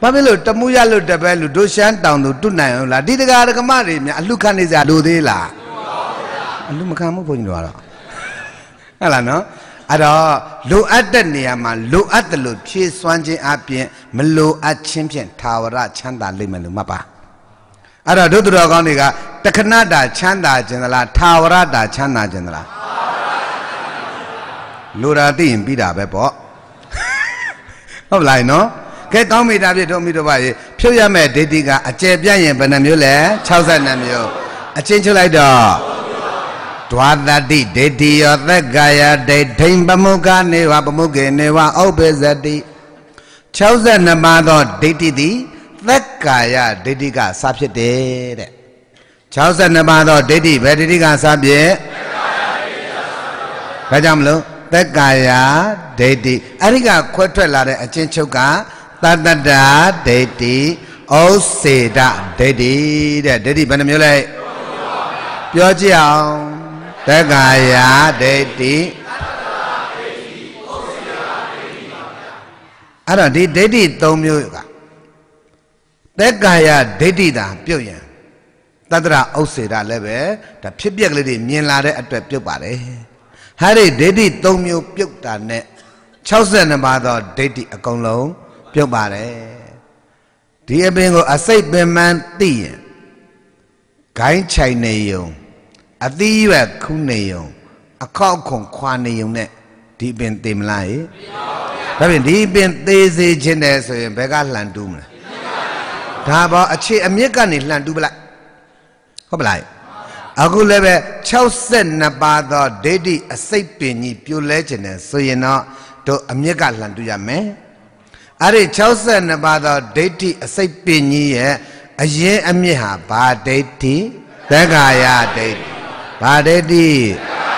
ဘာဖြစ်လို့တမှုရလို့တပည့်လူတို့ရှမ်းတောင်သူတွတ်နိုင်အောင်လားဒီတကာတကမတွေများအလူခံနေကြလို့သေးလားအလူမခံဘူးဘုန်းကြီးတို့ကတော့ဟုတ်လားနော်အဲ့တော့လိုအပ်တဲ့နေရာမှာလိုအပ်တယ်လို့ဖြည့်စွမ်းခြင်းအပြင်မလိုအပ်ခြင်းဖြင့်သာဝရချမ်းသာလိမ့်မယ်လို့မှတ်ပါအဲ့တော့ဒုသူတော်ကောင်းတွေကတခဏတာ ချမ်းသာခြင်းသလားထာဝရတာချမ်းသာခြင်းသလားလူရာသိရင်ပြီးတာပဲပေါ့ဟုတ်လားနော်ကဲကောင်းမိတာပြည့်တော်မိတော်ပါရေဖြုတ်ရမဲ့ဒေတိကအကျယ်ပြန့်ရင်ဘယ်နှမျိုးလဲ62မျိုးအချင်းချုပ်လိုက်တော့ဒွါတတိဒေတိယောသက်ကာယဒိဋ္ဌိပမုကနေဝပမုကေနေဝဥပ္ပဇတိ62ပါးသောဒိဋ္ဌိသည်သက်ကာယဒိဋ္ဌိကစဖြစ်တယ်တဲ့62ပါးသောဒိဋ္ဌိပဲဒိဋ္ဌိကစဖြစ်ဒါကြောင့်မလို့သက်ကာယဒိဋ္ဌိအဲ့ဒီကခွဲထွက်လာတဲ့အချင်းချုပ်ကသတ္တတာဒိဋ္ဌိဩစေတဒိဋ္ဌိတဲ့ဒိဋ္ဌိဘယ်နှမျိုးလဲပြောကြည့်အောင်သက်ကာယဒိဋ္ဌိအဲ့တော့ဒီဒိဋ္ဌိ၃မျိုးကသက်ကာယဒိဋ္ဌိတာ ပြုတ်ရင်တတ္တရဥစ္စေတာလည်းပဲဒါဖြစ်ပျက်ကလေးတွေမြင်လာတဲ့အတွက်ပြုတ်ပါတယ်။ဟာဒီဒိဋ္ဌိ၃မျိုးပြုတ်တာနဲ့62ပါးသောဒိဋ္ဌိအကုန်လုံးပြုတ်ပါတယ်။ဒီအပင်ကို အစိတ်ပင်မှန်သိရင်ဂိုင်းချိုင်နေယုံ အသီးရွက်ခုနေယုံအခောက်ခွန်ခွာနေယုံနဲ့ဒီပင်သိမလားဟဲ့။ဒါဖြင့်ဒီပင်သေးစေခြင်းတယ်ဆိုရင်ဘယ်ကလှန်တူးမလဲ။ဒါပေါ်အခြေအမြစ်ကနေလှန်တူးပလိုက်ဟုတ်ပလားအခုလည်းပဲ62ပါးသောဒိဋ္ဌိအစိတ်ပင်ကြီးပြိုလဲခြင်းနဲ့ဆိုရင်တော့တို့အမြစ်ကလှန်တူးရမယ်အဲ့ဒီ62ပါးသောဒိဋ္ဌိအစိတ်ပင်ကြီးရဲ့အရင်အမြစ်ဟာဘာဒိဋ္ဌိသက္ကာယဒိဋ္ဌိဘာဒိဋ္ဌိဒါ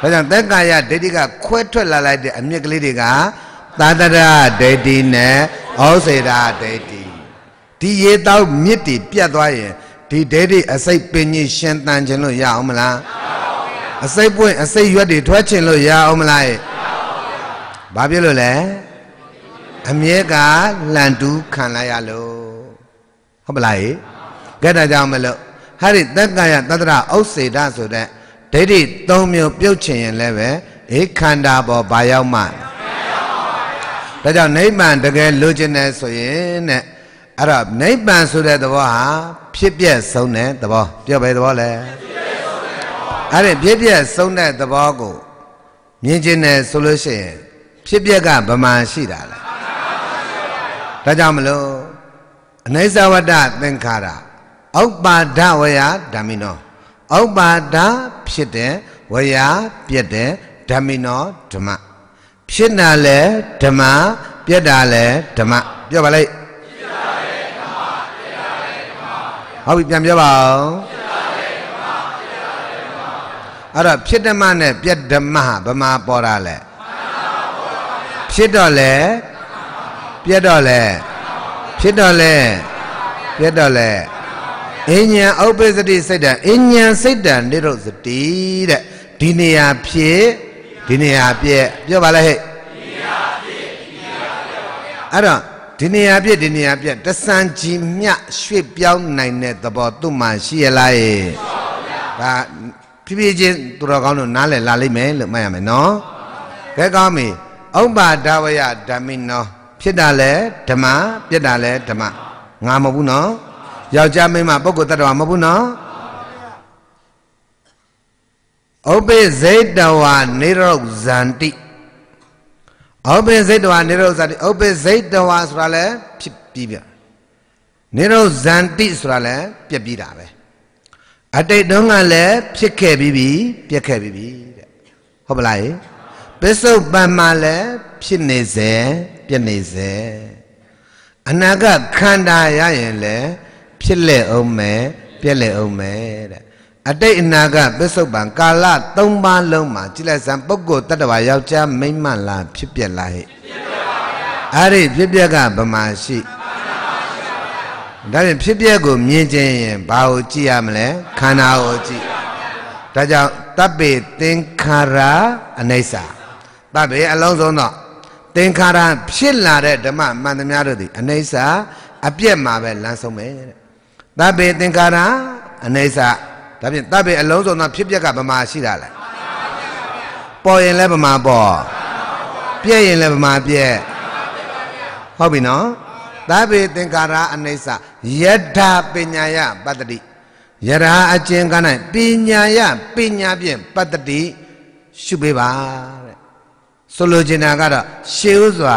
ကြောင့်သက္ကာယဒိဋ္ဌိက ခွဲထွက်လာလိုက်တဲ့အမြစ်ကလေးတွေက သာတရဒိဋ္ဌိနဲ့ဩစေတာဒိဋ္ဌိဒီရေတောက်မြစ်တွေပြတ်သွားရင်ဒီဒဲတွေအစိတ်ပင်ကြီးရှင်တန်ခြင်းလို့ရအောင်မလားမရပါဘူး။အစိတ်ပွင့်အစိတ်ရွက်တွေထွက်ခြင်းလို့ရအောင်မလားမရပါဘူး။ဘာဖြစ်လို့လဲအမြဲကလှန်တူးခံလိုက်ရလို့ဟုတ်မလား။ကဲဒါကြောင့်မလို့ဟာဒီတက္ကယတတရဥစေတဆိုတဲ့ဒိဋ္ဌိ၃မျိုးပြုတ်ချင်ရင်လည်းပဲဧခန္ဓာပေါ်ဘာရောက်မှဒါကြောင့်နိဗ္ဗာန်တကယ်လိုချင်တယ်ဆိုရင်တဲ့အဲ့တော့နိဗ္ဗာန်ဆိုတဲ့သဘောဟာဖြစ်ပျက်ဆုံးတဲ့သဘောပြောပဲသဘောလဲအဲ့ဒီဖြစ်ပျက်ဆုံးတဲ့သဘောကိုမြင်ခြင်းနဲ့ဆိုလို့ရှိရင်ဖြစ်ပျက်ကဗမာရှိတာလားဒါကြောင့်မလို့အနိစ္စဝတ္တသင်္ခါရဥပ္ပါဒဝယဓမ္မိနောဥပ္ပါဒဖြစ်တယ်ဝယပြက်တယ်ဓမ္မိနောဓမ္မဖြစ်တာလဲဓမ္မပြက်တာလဲဓမ္မပြောပါလိုက်ဟုတ်ပြီပြန်ပြောပါဦးအဲ့တော့ဖြစ်ဓမ္မနဲ့ပြတ်ဓမ္မဗမာပေါ်တာလဲဖြစ်တော့လဲပြတ်တော့လဲဖြစ်တော့လဲပြတ်တော့လဲအဉ္ဉံဥပ္ပစတိစိတ်တံအဉ္ဉံစိတ်တံနိရုဇတိတဲ့ဒီနေရာဖြစ်ဒီနေရာပြက်ပြောပါလဲဟဲ့ဒီနေရာဖြစ်ဒီနေရာပြက်ပါဗျာအဲ့တော့ဒီနေရာပြက်ဒီနေရာပြက်တဆန်ကြီးမြရွှေ့ပြောင်းနိုင်တဲ့သဘောသူ့မှာရှိရလားရေဒါဖြည်းဖြည်းချင်းသူတော်ကောင်းတို့နားလည်လာလိမ့်မယ်လို့မှတ်ရမယ်နော်ကဲကောင်းပြီဥပ္ပါဒဝယဓမ္မိနောဖြစ်တာလဲဓမ္မပြက်တာလဲဓမ္မငါမဟုတ်ဘူးနော်ယောက်ျားမင်းမပုဂ္ဂိုလ်တ attva မဟုတ်ဘူးနော်ဥပ္ပိဇေတဝါနေရုဇန္တိဥပ္ပစိတ်တဝါနိရောဇတိဥပ္ပစိတ်တဝါဆိုတာလဲဖြစ်ပြီးပြနိရောဇန္တိဆိုတာလဲပြက်ပြီးတာပဲအတိတ်တုန်းကလည်းဖြစ်ခဲ့ပြီးပြီပြက်ခဲ့ပြီးပြီတဲ့ဟုတ်ပလားပစ္စုပန်မှာလည်းဖြစ်နေစေပြက်နေစေအနာကခန္ဓာရရင်လည်းဖြစ်လက်အောင်မယ်ပြက်လက်အောင်မယ်တဲ့အတိတ်အနာဂတ်ပစ္စုပန်ကာလ၃ပါးလုံးမှာကြည်လိုက်စမ်းပုဂ္ဂိုလ်တ attva ယောက်ျားမိန်းမလားဖြစ်ပြက်လားဟဲ့အဲ့ဒီဖြစ်ပြက်ကဗမာရှိဒါဖြင့်ဖြစ်ပြက်ကို မြင်ခြင်းရင်ဘာကိုကြည့်ရမလဲခန္ဓာကိုကြည့်ဒါကြောင့်တပ်ပေသင်္ခါရအနိစ္စတပ်ပေအလုံးစုံတော့သင်္ခါရဖြစ်လာတဲ့ဓမ္မမှန်သမျှတို့သည်အနိစ္စအပြက်မှာပဲလမ်းဆုံးပဲတဲ့တပ်ပေသင်္ခါရအနိစ္စဒါဖြင့်တပ်ပေအလုံးစုံသောဖြစ်ပျက်ကဗမာရှိတာလားပေါ်ရင်လည်းဗမာပေါ်ပြည့်ရင်လည်းဗမာပြည့်ဟုတ်ပြီနော်တပ်ပေသင်္ကာရအနိစ္စယဒပညာယပတ္တိယရာအကျဉ်းက၌ပညာယပညာဖြင့်ပတ္တိရှုပေးပါတဲ့ဆိုလိုချင်တာကတော့ရှေးဥစွာ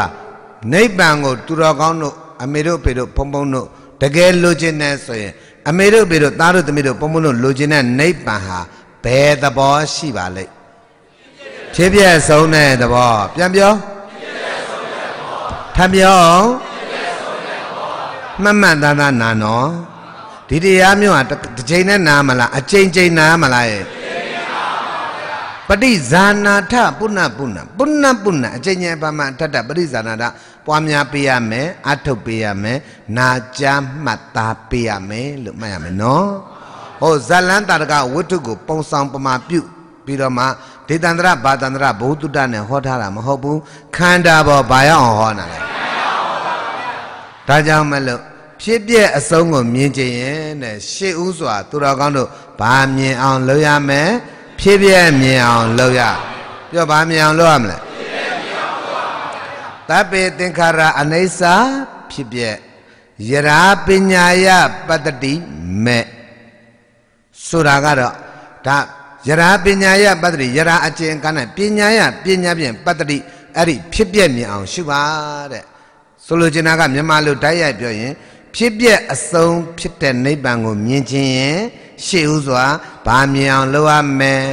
နိဗ္ဗာန်ကိုသူတော်ကောင်းတို့အမေတို့ပေတို့ဖုံဖုံတို့တကယ်လိုချင်တယ်ဆိုရင်အမေတို့ပေတို့သားတို့သမီးတို့ပုံမလို့လိုချင်တဲ့နိဗ္ဗာန်ဟာဘယ်သဘောရှိပါလိမ့်ဖြစ်ပြည့်ဆုံးတဲ့သဘောပြန်ပြောထပ်ပြောမှတ်မှတ်သားသားနာနော်ဒီတရားမျိုးဟာတစ်ချိန်နဲ့နားမလားအချိန်ချိန်နားမလားရဲ့ပฏิဇာနာထပုဏ္ဏပုဏ္ဏပုဏ္ဏပုဏ္ဏအချိန်ဉာဏ်ပါမှာအထက်တပฏิဇာနာထပွားများပေးရမယ်အထုတ်ပေးရမယ်နာကြားမှတ်သားပေးရမယ်လို့မှတ်ရမယ်နော်ဟောဇလန်းတာရကဝတ္ထုကိုပုံဆောင်ပမာပြုပြီးတော့မှဒေသန္တရဘာသန္တရဘုသူတ္တနဲ့ဟောထားတာမဟုတ်ဘူးခန္ဓာပေါ်ဘာရောက်အောင် ဟောနာလဲဒါကြောင့်မလို့ဖြစ်ပြအဆုံးကိုမြင်ကြရင်တဲ့ရှေ့ဦးစွာသူတော်ကောင်းတို့ဘာမြင်အောင်လုပ်ရမယ်ဖြစ်ပြမြင်အောင်လုပ်ရပြောဘာမြင်အောင်လုပ်ရမလဲသဗ္ဗေသင်္ခါရအနိစ္စဖြစ်ပြက်ယရာပညာယပတ္တိမေဆိုတာကတော့ဒါယရာပညာယပတ္တိယရာအကျင့်ကနဲ့ပညာယပညာဖြင့်ပတ္တိအဲ့ဒီဖြစ်ပြက်မြင်အောင်ရှုပါတဲ့ဆိုလိုချင်တာကမြန်မာလိုတိုက်ရိုက်ပြောရင် ဖြစ်ပြက်အဆုံးဖြစ်တဲ့နိဗ္ဗာန်ကို မြင်ခြင်းရင်ရှေ့ဥစွာဗာမြင်အောင်လုပ်ရမယ်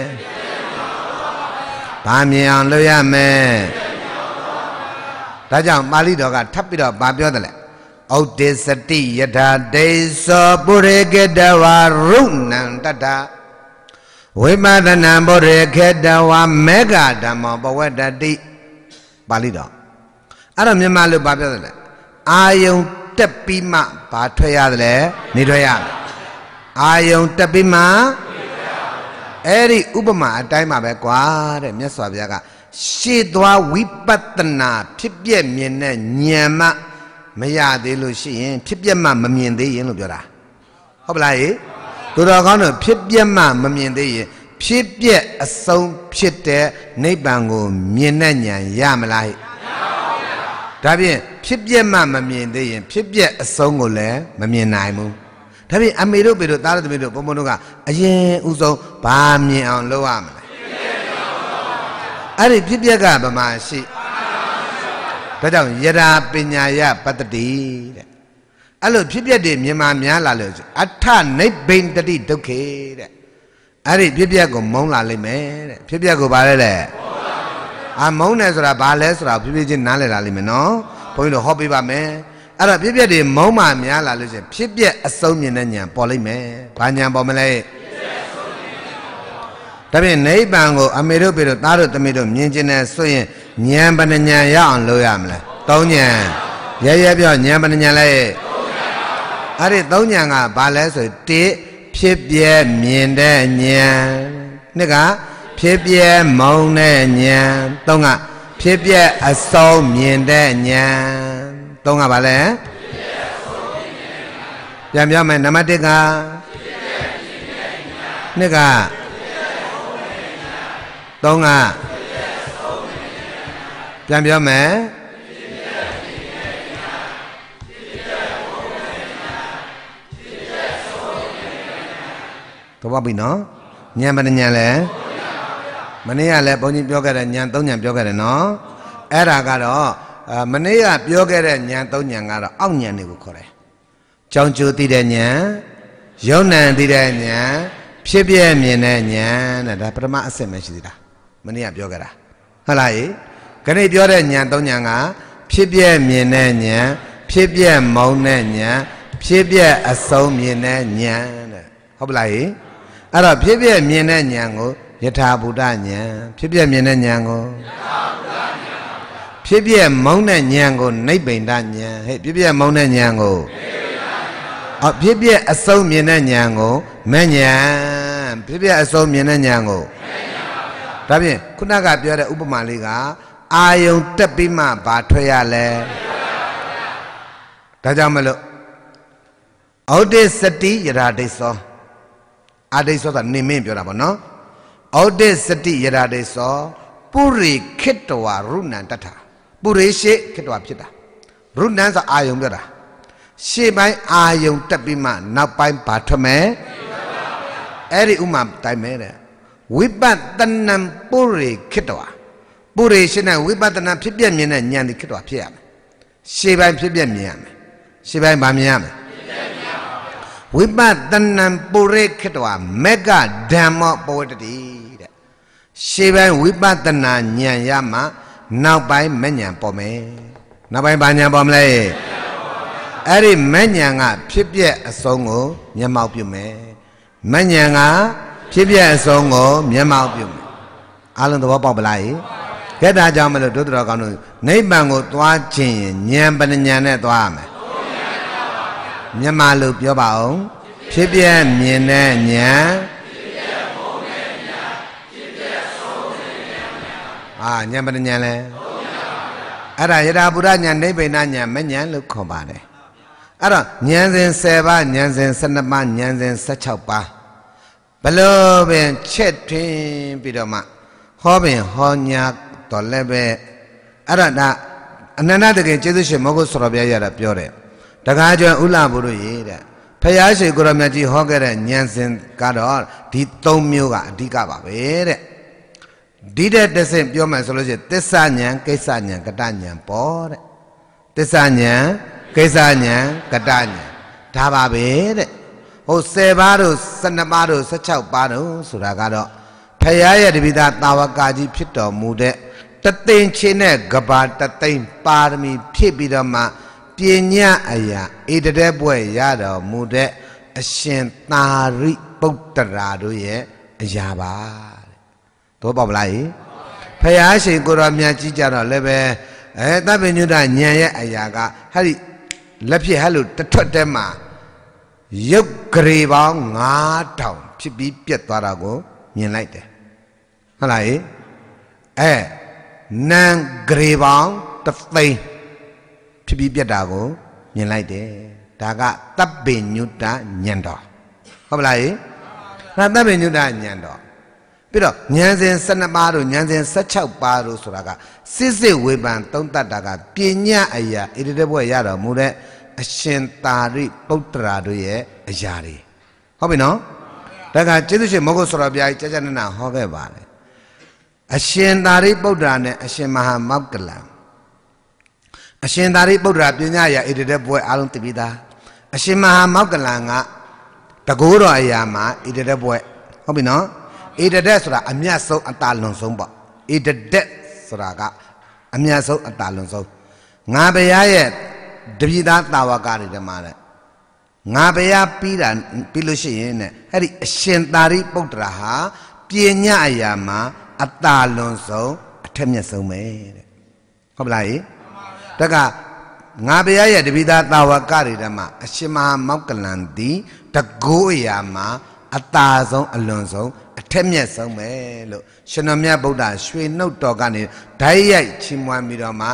ဗာမြင်အောင်လုပ်ရမယ်ဒါကြောင့်ပါဠိတော်ကထပ်ပြီးတော့ဗာပြောတယ်လေဩဒိသတိယထာဒေသောပုရိကေတဝရုဏံတတဝိမသနံပုရိကေတဝမေဃဓမ္မပဝတတိပါဠိတော်အဲ့တော့မြန်မာလိုဗာပြောတယ်လေအာယုံတက်ပြီးမှဗာထွက်ရတယ်လေနေထွက်ရအာယုံတက်ပြီးမှအဲ့ဒီဥပမာအတိုင်းပါပဲကွာတဲ့မြတ်စွာဘုရားကရှေ့သွားဝိပဿနာ ဖြစ်ပြက်မြင်တဲ့ဉာဏ်မှမရသေးလို့ရှိရင်ဖြစ်ပြက်မှမမြင်သေးရင်လို့ပြောတာဟုတ်ပလားဟေတို့တော်ကောင်းတို့ဖြစ်ပြက်မှမမြင်သေးရင်ဖြစ်ပြက်အဆုံးဖြစ်တဲ့နိဗ္ဗာန်ကို မြင်တဲ့ဉာဏ်ရမလားဟေဒါဖြင့်ဖြစ်ပြက်မှမမြင်သေးရင်ဖြစ်ပြက်အဆုံးကိုလည်းမမြင်နိုင်ဘူးဒါဖြင့်အမေတို့ပေတို့သားတို့သမီးတို့ဘုံဘုံတို့ကအရင်ဥဆုံးဘာမြင်အောင်လုပ်ရမလဲအဲ့ဒီဖြစ်ပျက်ကဗမာရှိဒါကြောင့်ယရာပညာယပတ္တိတဲ့အဲ့လိုဖြစ်ပျက်တွေမြန်မာများလာလို့အထနိဗ္ဗိန္တတိဒုက္ခေတဲ့အဲ့ဒီဖြစ်ပျက်ကိုမုံလာလိမ့်မယ်တဲ့ဖြစ်ပျက်ကိုဗာလဲလေအမုံနဲ့ဆိုတာဗာလဲဆိုတာဖြစ်ဖြစ်ချင်းနားလည်လာလိမ့်မယ်နော်ဘုန်းကြီးတို့ဟောပေးပါမယ်အဲ့တော့ဖြစ်ပျက်တွေမုံမှများလာလို့ရှိရင်ဖြစ်ပျက်အဆုံးမြင်တဲ့ညာပေါ်လိမ့်မယ်ဘာညာပေါ်မလဲဒါဖြင့်နိဗ္ဗာန်ကိုအမေတို့ပေတို့သားတို့သမီးတို့မြင်ကျင်တယ်ဆိုရင်ဉာဏ်ပဏဉဏ်ရအောင်လုပ်ရမလားသုံးဉာဏ်ရဲရဲပြောဉာဏ်ပဏဉဏ်လဲအဲ့ဒီသုံးဉာဏ်ကဘာလဲဆိုတစ်ဖြစ်ပြဲမြင်တဲ့ဉာဏ်နှစ်ကဖြစ်ပြဲမုံတဲ့ဉာဏ်သုံးကဖြစ်ပြဲအစုံမြင်တဲ့ဉာဏ်သုံးကဘာလဲပြန်ပြောမယ်နံပါတ်1ကနှစ်ကသုံးကပြန်ပြောမယ်သဘောပြီနော်ညံမညံလဲမနေ့ကလည်းဘုန်းကြီးပြောခဲ့တဲ့ညံသုံးညံပြောခဲ့တယ်နော်အဲ့ဒါကတော့မနေ့ကပြောခဲ့တဲ့ညံသုံးညံကတော့အောက်ညံတွေကိုခေါ်တယ်ကြောင်ကျိုးသိတဲ့ညံယုံနံသိတဲ့ညံဖြစ်ပြမြင်တဲ့ညံတဲ့ဒါပထမအဆင့်ပဲရှိသေးတာမနေ့ကပြောကြတာဟုတ်လားယေခဏိပြောတဲ့ညာသုံးညာကဖြစ်ပြက်မြင်တဲ့ညာဖြစ်ပြက်မုံတဲ့ညာဖြစ်ပြက်အဆုံးမြင်တဲ့ညာတဲ့ဟုတ်ပလားယေအဲ့တော့ဖြစ်ပြက်မြင်တဲ့ညာကိုယထာဘုဒ္ဓညာဖြစ်ပြက်မြင်တဲ့ညာကိုယထာဘုဒ္ဓညာဖြစ်ပြက်မုံတဲ့ညာကိုနိဗ္ဗိန္ဒညာဟဲ့ဖြစ်ပြက်မုံတဲ့ညာကိုအဖြစ်ပြက်အဆုံးမြင်တဲ့ညာကိုမညာဖြစ်ပြက်အဆုံးမြင်တဲ့ညာကိုမညာဒါဖြင့်ခုနကပြောတဲ့ဥပမာလေးကအာယုံတက်ပြီးမှဘာထွက်ရလဲဒါကြောင့်မလို့ဩဒိစတိယရာဒိသောအာဒိသောဆိုတာနေမင်းပြောတာပေါ့နော်ဩဒိစတိယရာဒိသောပုရိခိတဝရုဏံတတ္ထပုရိရှိခိတဝဖြစ်တာရုဏံဆိုအာယုံပြောတာရှေ့ပိုင်းအာယုံတက်ပြီးမှ နောက်ပိုင်းဘာထွက်မလဲအဲ့ဒီဥမာတိုင်းမဲတဲ့ဝိပဿနာပုရိခိတဝါပုရိရှိနဲ့ဝိပဿနာဖြစ်ပြမြင်တဲ့ဉာဏ်ဒီခိတဝါဖြစ်ရမယ်ရှေးပိုင်းဖြစ်ပြမြင်ရမယ်ရှေးပိုင်းဗာမြင်ရမယ်ဝိပဿနာပုရိခိတဝါမက္ကဓမ္မပဝတ္တိတဲ့ရှေးပိုင်းဝိပဿနာဉာဏ်ရမှ နောက်ပိုင်းမဉဏ်ပေါ်မယ်နောက်ပိုင်းဗာဉဏ်ပေါ်မလဲအဲ့ဒီမဉဏ်ကဖြစ်ပြအဆုံးကိုမျက်မှောက်ပြုမယ်မဉဏ်ကဖြစ်ပြအဆုံးကိုမျက်မှောက်ပြုမယ်အလုံးသဘောပေါက်ပလားရေခဲ့တာကြောင့်မလို့ဒုသရကောင်းတို့နိဗ္ဗာန်ကိုသွားခြင်းရင်ဉာဏ်ပညာနဲ့သွားရမယ်မြန်မာလိုပြောပါအောင်ဖြစ်ပြမြင်တဲ့ဉာဏ်အာဉာဏ်ပညာလဲအဲ့ဒါယထာပုရဉာဏ်နိဗ္ဗိဏဉာဏ်မဉဏ်လို့ခေါ်ပါတယ်အဲ့တော့ဉာဏ်စဉ်10ပါးဉာဏ်စဉ်12ပါးဉာဏ်စဉ်16ပါးဘလို့ပင်ချက်ထွင်းပြီးတော့မှဟောပင်ဟောညာတော်လည်းပဲအဲ့ဒါဒါအနန္တတကယ်ကျေးဇူးရှင်မောဂုဆရာဘုရားရတာပြောတယ်တကားကျွမ်းဥလာဘုရားရေတဲ့ဖယားရှင်ကိုရမကြီးဟောခဲ့တဲ့ဉာဏ်စဉ်ကတော့ဒီ၃မျိုးကအဓိကပါပဲတဲ့ဒီတဲ့တဆင့်ပြောမယ်ဆိုလို့ရှိရင်သစ္စာဉာဏ်ကိစ္စဉာဏ်ကတဉာဏ်ပေါ့တဲ့သစ္စာဉာဏ်ကိစ္စဉာဏ်ကတဉာဏ်ဒါပါပဲတဲ့ဟို10ပါးတို့12ပါးတို့16ပါးတို့ဆိုတာကတော့ဖရာရဲ့တပိသာတာဝကကြီးဖြစ်တော်မူတဲ့တသိန်ချင်းနဲ့ကဘာတသိန်ပါရမီဖြည့်ပြီးတော့မှပညာအရာဧတတဲ့ဘွဲ့ရတော်မူတဲ့အရှင်သာရိပုတ္တရာတို့ရဲ့အရာပါတဲ့တော့ပေါ့ဗလားဖရာရှင်ကိုတော်မြတ်ကြီးကြတော့လည်းပဲအဲသဗ္ဗညုတဉာဏ်ရဲ့အရာကဟဲ့ဒီလက်ဖြစ်ဟဲ့လို့တထွက်တဲမှာရုပ်ကလေးပေါင်း9000ဖြစ်ပြီးပြက်သွားတာကိုမြင်လိုက်တယ်ဟုတ်လားအဲနံကလေးပေါင်းတသိန်းဖြစ်ပြီးပြက်တာကိုမြင်လိုက်တယ်ဒါကတပ်ပင်ညုတညံတော်ဟုတ်ပလားဒါတပ်ပင်ညုတညံတော်ပြီးတော့ဉာဏ်စဉ်12ပါးတို့ဉာဏ်စဉ်16ပါးတို့ဆိုတာကစစ်စစ်ဝေဖန်သုံးတတ်တာကပညာအရာဣတိတဘွဲ့ရတော်မူတဲ့အရှင်သာရိပုတ္တရာတို့ရဲ့အရာတွေဟုတ်ပြီနော်ဒါကကျေးဇူးရှင်မောဂုတ်ဆောရဘုရားကြီးကြာကြာနာနာဟောခဲ့ပါတယ်အရှင်သာရိပုတ္တရာနဲ့အရှင်မဟာမောက္ကလံအရှင်သာရိပုတ္တရာပညာရာဣတိတဲ့ဘွဲအလုံးသိပြီးသားအရှင်မဟာမောက္ကလံကတကိုးတော်အရာမှာဣတိတဲ့ဘွဲဟုတ်ပြီနော်ဣတိတဲ့ဆိုတာအမြတ်ဆုံးအတာလွန်ဆုံးပေါ့ဣတိတဲ့ဆိုတာကအမြတ်ဆုံးအတာလွန်ဆုံးငါဘုရားရဲ့တပြည်သားတာဝကတွေဓမ္မတဲ့ငါဘုရားပြီးတာပြီးလို့ရှိရင်တဲ့အဲ့ဒီအရှင်သာရိပုတ္တရာဟာပညာအရာမှာအတာလွန်ဆုံးအထက်မြတ်ဆုံးပဲတဲ့ဟုတ်ပလားဟိတကငါဘုရားရဲ့တပိသားတာဝကတွေဓမ္မအရှင်မဟာမောက္ကလန်သည် တကိုးအရာမှာအတာဆုံးအလွန်ဆုံးအထက်မြတ်ဆုံးပဲလို့ရှင်တော်မြတ်ဗုဒ္ဓရွှေနှုတ်တော်ကနေဓာတ်ရိုက်ချီးမွမ်းပြီးတော့မှ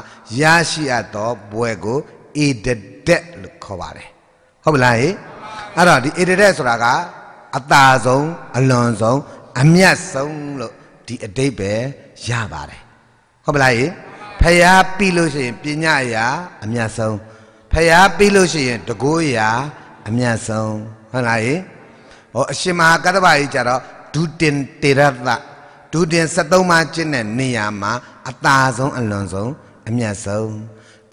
ရရှိအပ်သောဘွယ်ကို aided လို့ခေါ်ပါတယ်ဟုတ်ပလားဟေအဲ့တော့ဒီ aided ဆိုတာကအသာဆုံးအလွန်ဆုံးအမြတ်ဆုံးလို့ဒီအတိတ်ပဲရပါတယ်ဟုတ်ပလားဟေဖျားပြီးလို့ရှိရင်ပညာရာ အမြတ်ဆုံးဖျားပြီးလို့ရှိရင် တကိုးရာ အမြတ်ဆုံးဟုတ်လားဟေဟောအရှင်မဟာကတ္တဗကြီးကြတော့ဒုတင်တေရတဒုတင်73မှာကျင့်တဲ့နေရာမှာအသာဆုံးအလွန်ဆုံးအမြတ်ဆုံး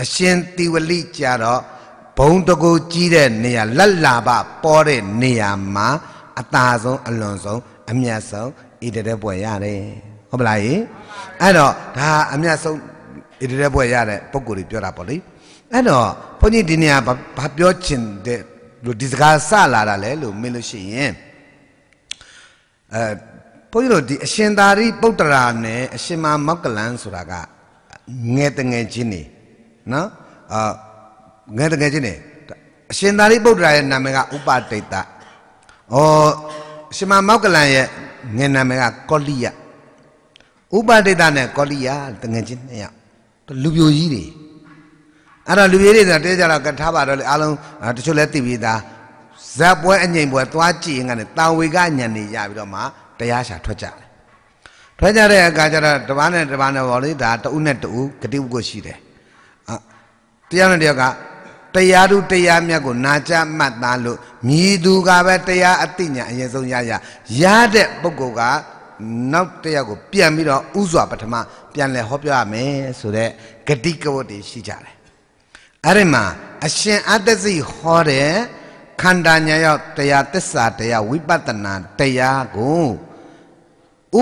အရှင်သီဝလိကြတော့ဘုံတကူကြီးတဲ့နေရာလက်လာပပေါ်တဲ့နေရာမှာအသာဆုံးအလွန်ဆုံးအမြတ်ဆုံးဣတတဲ့ပွဲရတယ်ဟုတ်ပလားဟိအဲ့တော့ဒါအမြတ်ဆုံးဣတတဲ့ပွဲရတဲ့ပုံကိုယ်ပြောတာပေါ့လေအဲ့တော့ဘုန်းကြီးဒီနေရာဘာပြောချင်တဲ့လို့ဒီစကားဆလာတာလဲလို့မင်းလို့ရှိရင်အဲဘုန်းကြီးတို့ဒီအရှင်သာရိပုတ္တရာနဲ့အရှင်မမောက္ကလန်ဆိုတာကငယ်တငယ်ချင်းနေနော်အာငယ်တငယ်ချင်းနေအရှင်သာရိပုတ္တရာရဲ့နာမည်ကဥပတိတ္တဩရှင်မမောက္ကလန်ရဲ့ငယ်နာမည်ကကောလိယဥပတိတ္တနဲ့ကောလိယတငယ်ချင်းနှစ်ယောက်လူပြိုကြီးတွေအဲ့တော့လူပြိုတွေဆိုတဲကြတော့ကထားပါတော့လေအားလုံးတချို့လဲသိပြီးသားဇက်ပွဲအငိမ့်ပွဲသွားကြည့်ရင်ကလည်းတာဝေကညံနေရပြီးတော့မှတရားရှာထွက်ကြတယ်ထွက်ကြတဲ့အခါကျတော့တပားနဲ့တပားနဲ့ပေါ့လေဒါတဦးနဲ့တဦးဂတိဥပ္ပကိုရှိတယ်တရားနဲ့တရားကတရားသူတရားမြတ်ကိုနာကြမှတ်သားလို့မြည်သူကပဲတရားအသိဉာဏ်အရင်ဆုံးရရရတဲ့ပုဂ္ဂိုလ်ကနောက်တရားကိုပြန်ပြီးတော့ဥစွာပထမပြန်လဲဟောပြောရမယ်ဆိုတော့ဂတိကဝတ်တွေရှိကြတယ်အဲ့ဒီမှာ အရှင်အတ္တစီဟောတဲ့ခန္ဓာညာရောက်တရားသစ္စာတရားဝိပဿနာ တရားကို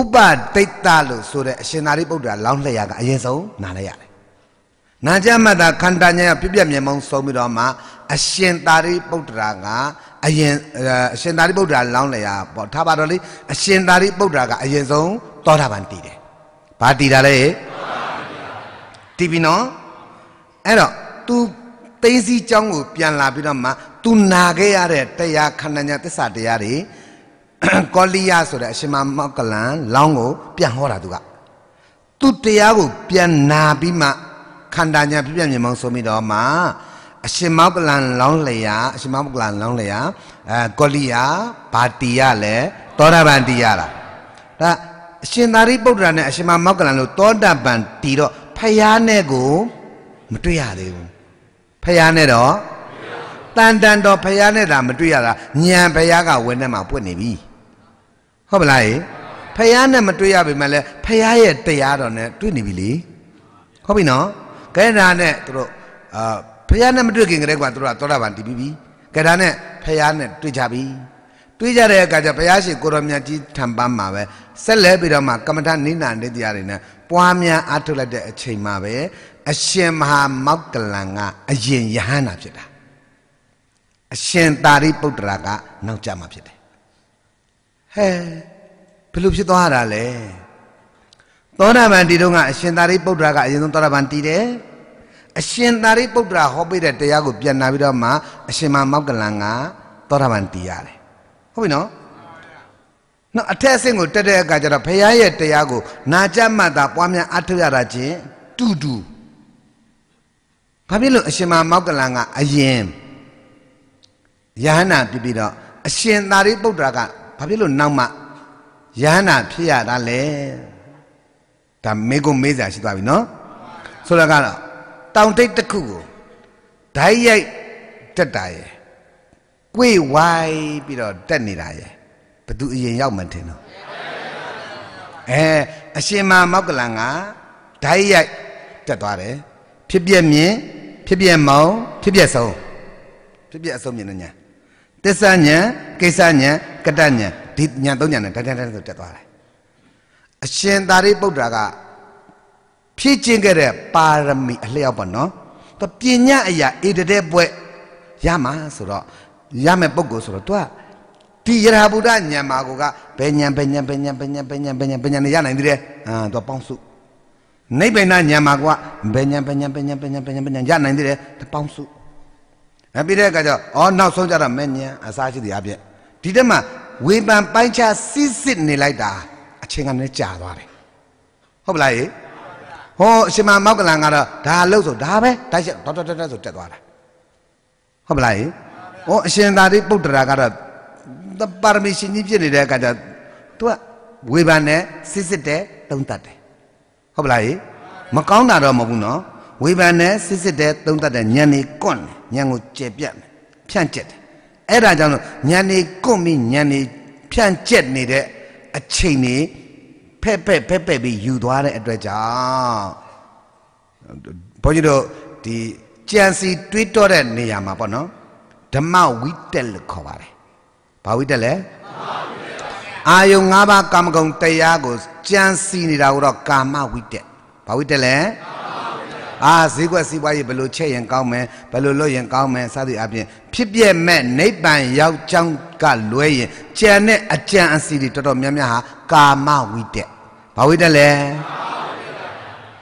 ဥပတိတ်တလို့ဆိုတဲ့အရှင်သာရိပုတ္တရာလောင်းလှရာကအရင်ဆုံးနားလဲရတယ်နာကြမတာခန္ဓာညာပြပြမြင်မောင်းဆုံးပြီးတော့မှအရှင်သာရိပုတ္တရာကအရင်အရှင်သာရိပုတ္တရာလောင်းလျာပေါ့ထားပါတော့လေအရှင်သာရိပုတ္တရာကအရင်ဆုံးသောတာပန်တည်တယ်။ဘာတည်တာလဲ။တည်ပြီနော်။အဲ့တော့ तू သိသိเจ้าကိုပြန်လာပြီးတော့မှ तू နာခဲ့ရတဲ့တရားခန္ဓာညာသစ္စာတရားတွေကောလိယဆိုတဲ့အရှင်မမောက္ကလန်လောင်းကို ပြန်ဟောတာ तू ကသူတရားကိုပြန်နာပြီးမှခန္ဓာညာပြပြမြင်မောင်းဆိုပြီးတော့မှအရှင်မောပလန်လောင်းလျာအရှင်မောပလန်လောင်းလျာအဲကောလိယာဘာတိယလဲသောတာပန်တိယလားဒါအရှင်သာရိပုတ္တရာနဲ့အရှင်မမောကလန်လို့သောတာပန်တီတော့ဖယားနဲ့ကိုမတွေ့ရသေးဘူးဖယားနဲ့တော့တန်တန်တော့ဖယားနဲ့တာမတွေ့ရတာညံဖယားကဝင်ထဲမှာပွင့်နေပြီဟုတ်ပလားရေဖယားနဲ့မတွေ့ရပေမဲ့လည်းဖယားရဲ့တရားတော်နဲ့တွေ့နေပြီလေဟုတ်ပြီနော်ကဲဒါနဲ့သူတို့အာဖះနဲ့မတွေ့ခင်ကတည်းကသူတို့ကသောတာပန်တည်ပြီးပြီကဲဒါနဲ့ဖះနဲ့တွေ့ကြပြီတွေ့ကြတဲ့အခါကျဘုရားရှင်ကိုရောင်မြတ်ကြီးထံပန်းမှာပဲဆက်လဲပြီးတော့မှကမ္မထနိနာနေတရားတွေနဲ့ပွားများအားထုတ်လိုက်တဲ့အချိန်မှာပဲအရှင်မဟာမောက္ကလန်က အရင်ယဟန္တာဖြစ်တာအရှင်သာရိပုတ္တရာကနောက်ကျမှဖြစ်တယ်ဟဲဘယ်လိုဖြစ်သွားတာလဲသောတာပန်တည်တော့ကအရှင်သာရိပုတ္တရာကအရင်ဆုံးသောတာပန်တည်တယ်အရှင်သာရိပုတ္တရာဟောပေးတဲ့တရားကို ပြန်လာပြီးတော့မှအရှင်မမောက္ကလန်ကသောတာပန်တည်ရတယ်ဟုတ်ပြီနော်နော်အထက်အဆင့်ကိုတက်တဲ့အခါကျတော့ဘုရားရဲ့တရားကိုနာကြမှတ်တာပွားများအထောက်ရတာချင်းတူတူဘာဖြစ်လို့အရှင်မမောက္ကလန်ကအရင်ယဟနာပြပြီးတော့အရှင်သာရိပုတ္တရာကဘာဖြစ်လို့နောက်မှယဟနာဖြစ်ရတာလဲဒါမေကုမေးစရာရှိသွားပြီနော်ဆိုတော့ကတော့တောင်တိတ်တစ်ခုကိုဓာတ်ရိုက်တက်တာရယ်ကိုယ်ဝိုင်းပြီးတော့တက်နေတာရယ်ဘသူအရင်ရောက်မှထင်တော့အဲအရှင်မမောက်ကလန်ကဓာတ်ရိုက်တက်သွားတယ်ဖြစ်ပြက်မြင်ဖြစ်ပြက်မောင်ဖြစ်ပြက်ဆုံးဖြစ်ပြက်အဆုံးမြင်တဲ့ညာသစ္စာညာကိစ္စညာကတ္တညာဒီညာသုံးညာနဲ့ဓာတ်ဓာတ်ဆိုတက်သွားတယ်အရှင်သာရိပုတ္တရာကဖြည့်ကျင့်ခဲ့တဲ့ပါရမီအလျောက်ပေါ့နော်သူပညာအရာအေတတဲ့ပွဲရမှာဆိုတော့ရမယ်ပုံကိုဆိုတော့ तू ကဒီယထာဘုဒ္ဓညံမာကိုကဘယ်ညံဘယ်ညံဘယ်ညံဘယ်ညံဘယ်ညံဘယ်ညံဘယ်ညံနဲ့ရနိုင်သေးတယ်အာ तू ပေါင်းစုနိဗ္ဗာန်ညံမာကိုကဘယ်ညံဘယ်ညံဘယ်ညံဘယ်ညံဘယ်ညံဘယ်ညံရနိုင်သေးတယ်ပေါင်းစုအဲပြီးတဲ့အခါကျတော့အော်နောက်ဆုံးကြတော့မညံအစားရှိတဲ့အပြင်ဒီတက်မှာဝေပန်ပိုင်းခြားစစ်စစ်နေလိုက်တာချိန်ကလည်းကြာသွားတယ်ဟုတ်ပလားရေဟောအရှင်မမောက်ကလန်ကတော့ဒါလို့ဆိုဒါပဲတိုက်ချက်တော်တော်တော်ဆိုတက်သွားတာဟုတ်ပလားရေဟောအရှင်သာရိပုတ္တရာကတော့ပါရမီရှင်ကြီးဖြစ်နေတဲ့အခါကျသူကဝေဖန်တယ်စစ်စစ်တယ်တုံးတတ်တယ်ဟုတ်ပလားရေမကောင်းတာတော့မဟုတ်ဘူးနော်ဝေဖန်တယ်စစ်စစ်တယ်တုံးတတ်တယ်ညံနေကွန့်တယ်ညံကိုကျယ်ပြတ်တယ်ဖြန့်ကျက်တယ်အဲ့ဒါကြောင့်ညံနေကွန့်ပြီးညံနေဖြန့်ကျက်နေတဲ့အချိန်နေဖက်ဖက်ဖက်ဖက်ပြီးယူသွားတဲ့အတွက်ကြောင့်ဘုန်းကြီးတို့ဒီကြံစီတွေးတော့တဲ့နေရာမှာပေါ့နော်ဓမ္မဝိတက်လို့ခေါ်ပါတယ်။ဘာဝိတက်လဲ။အာယုံ၅ပါးကာမဂုဏ်တရားကိုကြံစီနေတာကိုတော့ကာမဝိတက်။ဘာဝိတက်လဲ။အာဈေးကွက်စီးပွားရေးဘယ်လိုချက်ရင်ကောင်းမယ်ဘယ်လိုလုပ်ရင်ကောင်းမယ်စသည်အပြင်ဖြစ်ပြက်မဲ့နိဗ္ဗာန်ရောက်ကြောင်းကလွဲရင်ကြံတဲ့အကြံအစီတွေတော်တော်များများဟာကာမဝိတက်ဘာဝိတက်လဲ